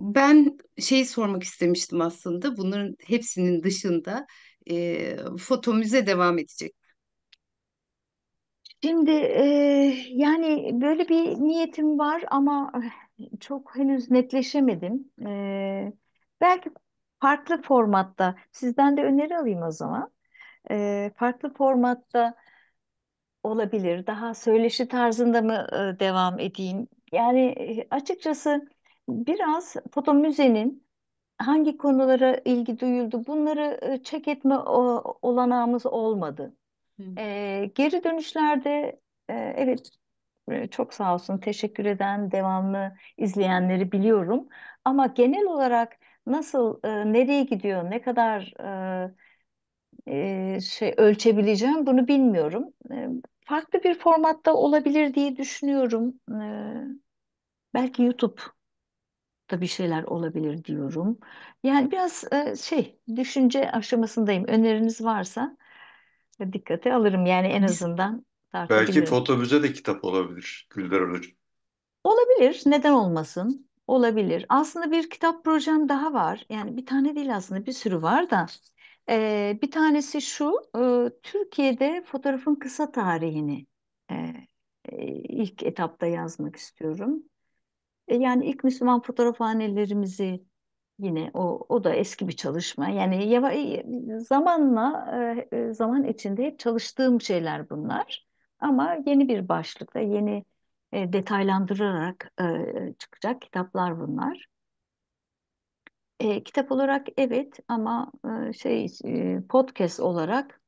ben şeyi sormak istemiştim aslında bunların hepsinin dışında e, ee, foto müze devam edecek Şimdi e, yani böyle bir niyetim var ama eh, çok henüz netleşemedim. E, belki farklı formatta, sizden de öneri alayım o zaman. E, farklı formatta olabilir. Daha söyleşi tarzında mı e, devam edeyim? Yani eh, açıkçası biraz foto müzenin hangi konulara ilgi duyuldu bunları e, çek etme o, olanağımız olmadı. E, geri dönüşlerde e, evet çok sağ olsun teşekkür eden devamlı izleyenleri biliyorum. Ama genel olarak nasıl e, nereye gidiyor ne kadar e, şey ölçebileceğim bunu bilmiyorum. E, farklı bir formatta olabilir diye düşünüyorum. E, belki YouTube da bir şeyler olabilir diyorum. Yani biraz e, şey düşünce aşamasındayım. Öneriniz varsa dikkate alırım. Yani en azından Belki fotobüze de kitap olabilir Güldar Hocam. Olabilir. Neden olmasın? Olabilir. Aslında bir kitap projem daha var. Yani bir tane değil aslında bir sürü var da. Ee, bir tanesi şu, e, Türkiye'de fotoğrafın kısa tarihini e, e, ilk etapta yazmak istiyorum. E, yani ilk Müslüman fotoğrafhanelerimizi, Yine o, o da eski bir çalışma. Yani yavaş e, zamanla e, e, zaman içinde hep çalıştığım şeyler bunlar. Ama yeni bir başlıkta yeni e, detaylandırarak çıkacak kitaplar bunlar. E, kitap olarak evet ama e, şey e, podcast olarak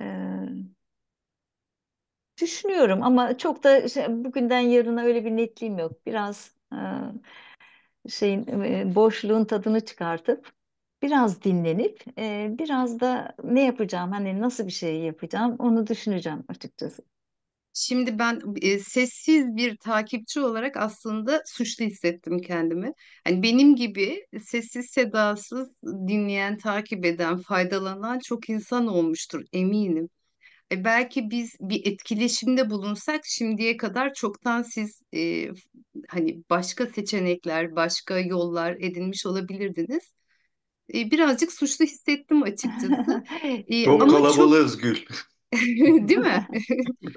e, düşünüyorum ama çok da şey, bugünden yarına öyle bir netliğim yok. Biraz e, şeyin boşluğun tadını çıkartıp biraz dinlenip biraz da ne yapacağım hani nasıl bir şey yapacağım onu düşüneceğim açıkçası. Şimdi ben e, sessiz bir takipçi olarak aslında suçlu hissettim kendimi. Hani benim gibi sessiz sedasız dinleyen, takip eden, faydalanan çok insan olmuştur eminim. E belki biz bir etkileşimde bulunsak şimdiye kadar çoktan siz e, hani başka seçenekler, başka yollar edinmiş olabilirdiniz. E, birazcık suçlu hissettim açıkçası. E, çok ama kalabalığız çok... Gül. Değil mi?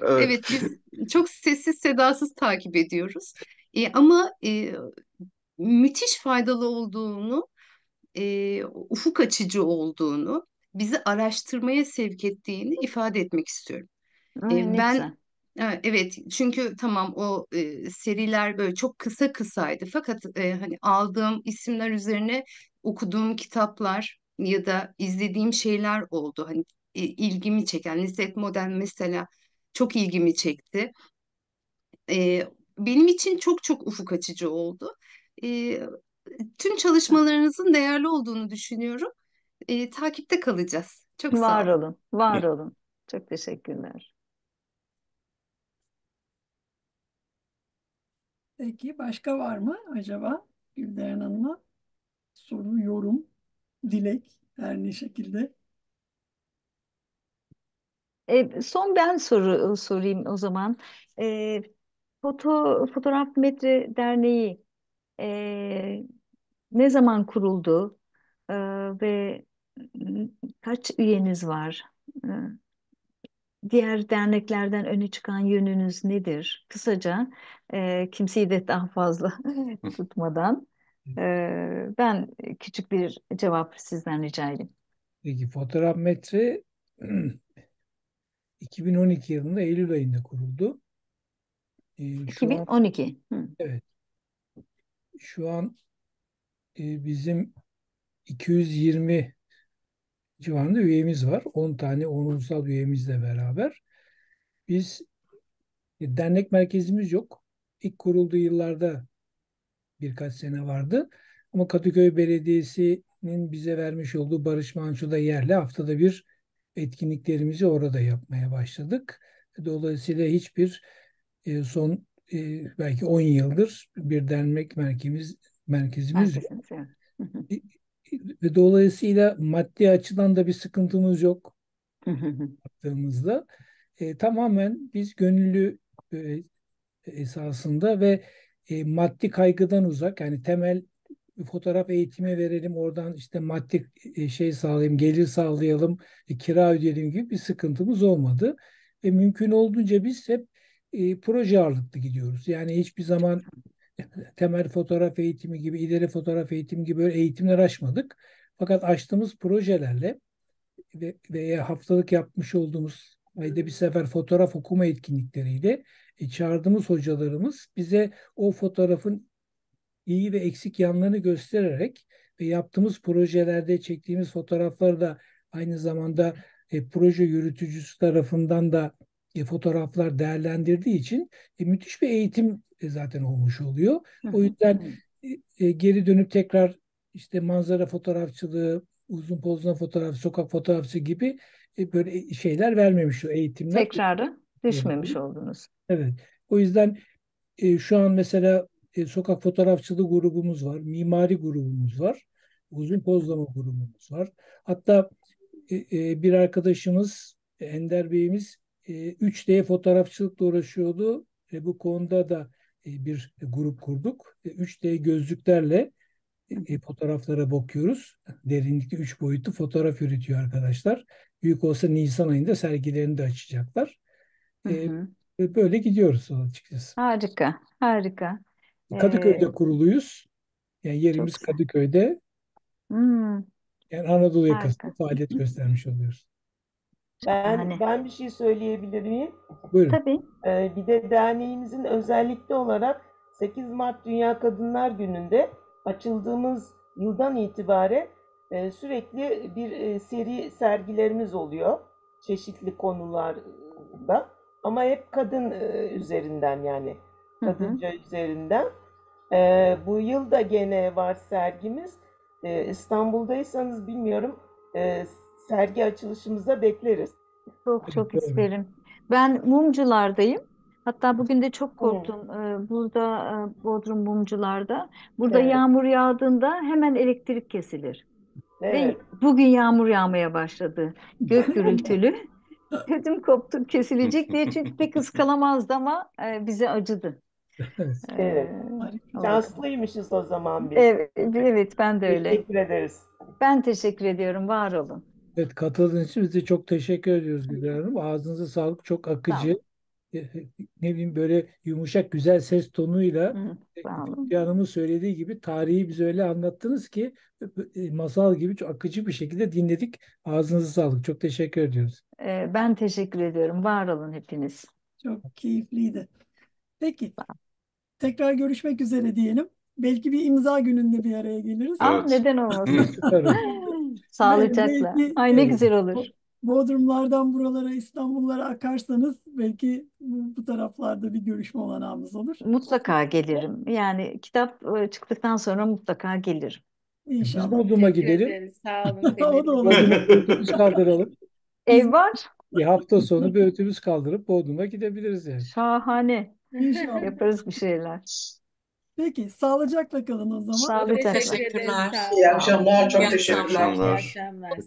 evet. evet biz çok sessiz sedasız takip ediyoruz. E, ama e, müthiş faydalı olduğunu, e, ufuk açıcı olduğunu bizi araştırmaya sevk ettiğini ifade etmek istiyorum. Aa, ee, ben Evet çünkü tamam o e, seriler böyle çok kısa kısaydı fakat e, hani aldığım isimler üzerine okuduğum kitaplar ya da izlediğim şeyler oldu. Hani e, ilgimi çeken Lisette Model mesela çok ilgimi çekti. E, benim için çok çok ufuk açıcı oldu. E, tüm çalışmalarınızın değerli olduğunu düşünüyorum e, takipte kalacağız. Çok var sağ olun. olun. Var evet. olun. Çok teşekkürler. Peki başka var mı acaba Gülderin Hanım'a? Soru, yorum, dilek her ne şekilde? E, son ben soru e, sorayım o zaman. E, Foto Fotoğraf Metre Derneği e, ne zaman kuruldu e, ve kaç üyeniz var? Ee, diğer derneklerden öne çıkan yönünüz nedir? Kısaca e, kimseyi de daha fazla tutmadan e, ben küçük bir cevap sizden rica edeyim. Peki fotoğraf metre 2012 yılında Eylül ayında kuruldu. E, ee, 2012. An, evet. Şu an e, bizim 220 civarında üyemiz var. 10 tane 10 ulusal üyemizle beraber. Biz e, dernek merkezimiz yok. İlk kurulduğu yıllarda birkaç sene vardı. Ama Kadıköy Belediyesi'nin bize vermiş olduğu Barış Manço'da yerle haftada bir etkinliklerimizi orada yapmaya başladık. Dolayısıyla hiçbir e, son e, belki 10 yıldır bir dernek merkezimiz merkezimiz ve dolayısıyla maddi açıdan da bir sıkıntımız yok baktığımızda. E, tamamen biz gönüllü e, esasında ve e, maddi kaygıdan uzak yani temel fotoğraf eğitimi verelim oradan işte maddi e, şey sağlayayım gelir sağlayalım e, kira ödeyelim gibi bir sıkıntımız olmadı. Ve mümkün olduğunca biz hep e, proje ağırlıklı gidiyoruz. Yani hiçbir zaman temel fotoğraf eğitimi gibi, ileri fotoğraf eğitimi gibi böyle eğitimler açmadık. Fakat açtığımız projelerle veya haftalık yapmış olduğumuz ayda bir sefer fotoğraf okuma etkinlikleriyle e, çağırdığımız hocalarımız bize o fotoğrafın iyi ve eksik yanlarını göstererek ve yaptığımız projelerde çektiğimiz fotoğrafları da aynı zamanda e, proje yürütücüsü tarafından da e, fotoğraflar değerlendirdiği için e, müthiş bir eğitim zaten olmuş oluyor. O yüzden e, e, geri dönüp tekrar işte manzara fotoğrafçılığı, uzun pozlama fotoğraf, sokak fotoğrafçı gibi e, böyle e, şeyler vermemiş o eğitimler. Tekrarı düşmemiş oldunuz. Evet. O yüzden e, şu an mesela e, sokak fotoğrafçılığı grubumuz var, mimari grubumuz var, uzun pozlama grubumuz var. Hatta e, e, bir arkadaşımız Ender Bey'imiz e, 3D fotoğrafçılıkla uğraşıyordu. E, bu konuda da e, bir grup kurduk. 3D e, gözlüklerle e, fotoğraflara bakıyoruz. Derinlikli 3 boyutlu fotoğraf üretiyor arkadaşlar. Büyük olsa Nisan ayında sergilerini de açacaklar. Hı hı. Böyle gidiyoruz açıkçası. Harika, harika. Kadıköy'de ee, kuruluyuz. Yani yerimiz Kadıköy'de. Hmm. Yani Anadolu yakasında faaliyet göstermiş oluyoruz. Ben, yani. ben bir şey söyleyebilir miyim? Buyurun. Tabii. Ee, bir de derneğimizin özellikle olarak 8 Mart Dünya Kadınlar Günü'nde açıldığımız yıldan itibaren e, sürekli bir e, seri sergilerimiz oluyor. Çeşitli konularda. Ama hep kadın e, üzerinden yani. Kadınca hı hı. üzerinden. E, bu yıl da gene var sergimiz. E, İstanbul'daysanız bilmiyorum. E, sergi açılışımıza bekleriz. Çok çok isterim. Ben Mumcular'dayım. Hatta bugün de çok korktum. Evet. Burada e, Bodrum Mumcular'da. Burada evet. yağmur yağdığında hemen elektrik kesilir. Evet. Ve bugün yağmur yağmaya başladı. Gök gürültülü. Dedim koptu kesilecek diye çünkü pek ıskalamazdı ama e, bize acıdı. Evet. Şanslıymışız o zaman biz. Evet, evet ben de öyle. Teşekkür ederiz. Ben teşekkür ediyorum. Var olun. Evet katıldığınız için bize çok teşekkür ediyoruz Güler Hanım. Ağzınıza sağlık. Çok akıcı. Ne bileyim böyle yumuşak güzel ses tonuyla Güler söylediği gibi tarihi bize öyle anlattınız ki e, e, masal gibi çok akıcı bir şekilde dinledik. Ağzınıza sağlık. Çok teşekkür ediyoruz. E, ben teşekkür ediyorum. Var olun hepiniz. Çok keyifliydi. Peki. Tekrar görüşmek üzere diyelim. Belki bir imza gününde bir araya geliriz. Aa, ah, evet. neden olmasın? Sağlıcakla. Belki, Ay ne güzel olur. Bodrumlardan buralara, İstanbullara akarsanız belki bu taraflarda bir görüşme olanağımız olur. Mutlaka gelirim. Yani kitap e, çıktıktan sonra mutlaka gelirim. İnşallah. Biz Bodrum'a gidelim. Ederiz, sağ olun. o da olur. Bodrum'a kaldıralım. Ev var. Bir hafta sonu bir ötümüz kaldırıp Bodrum'a gidebiliriz yani. Şahane. İnşallah. Yaparız bir şeyler. Peki, sağlıcakla kalın o zaman. Sağlıcakla. Teşekkürler. Teşekkürler. İyi akşamlar. Çok İyi teşekkür ederim. akşamlar. İyi akşamlar.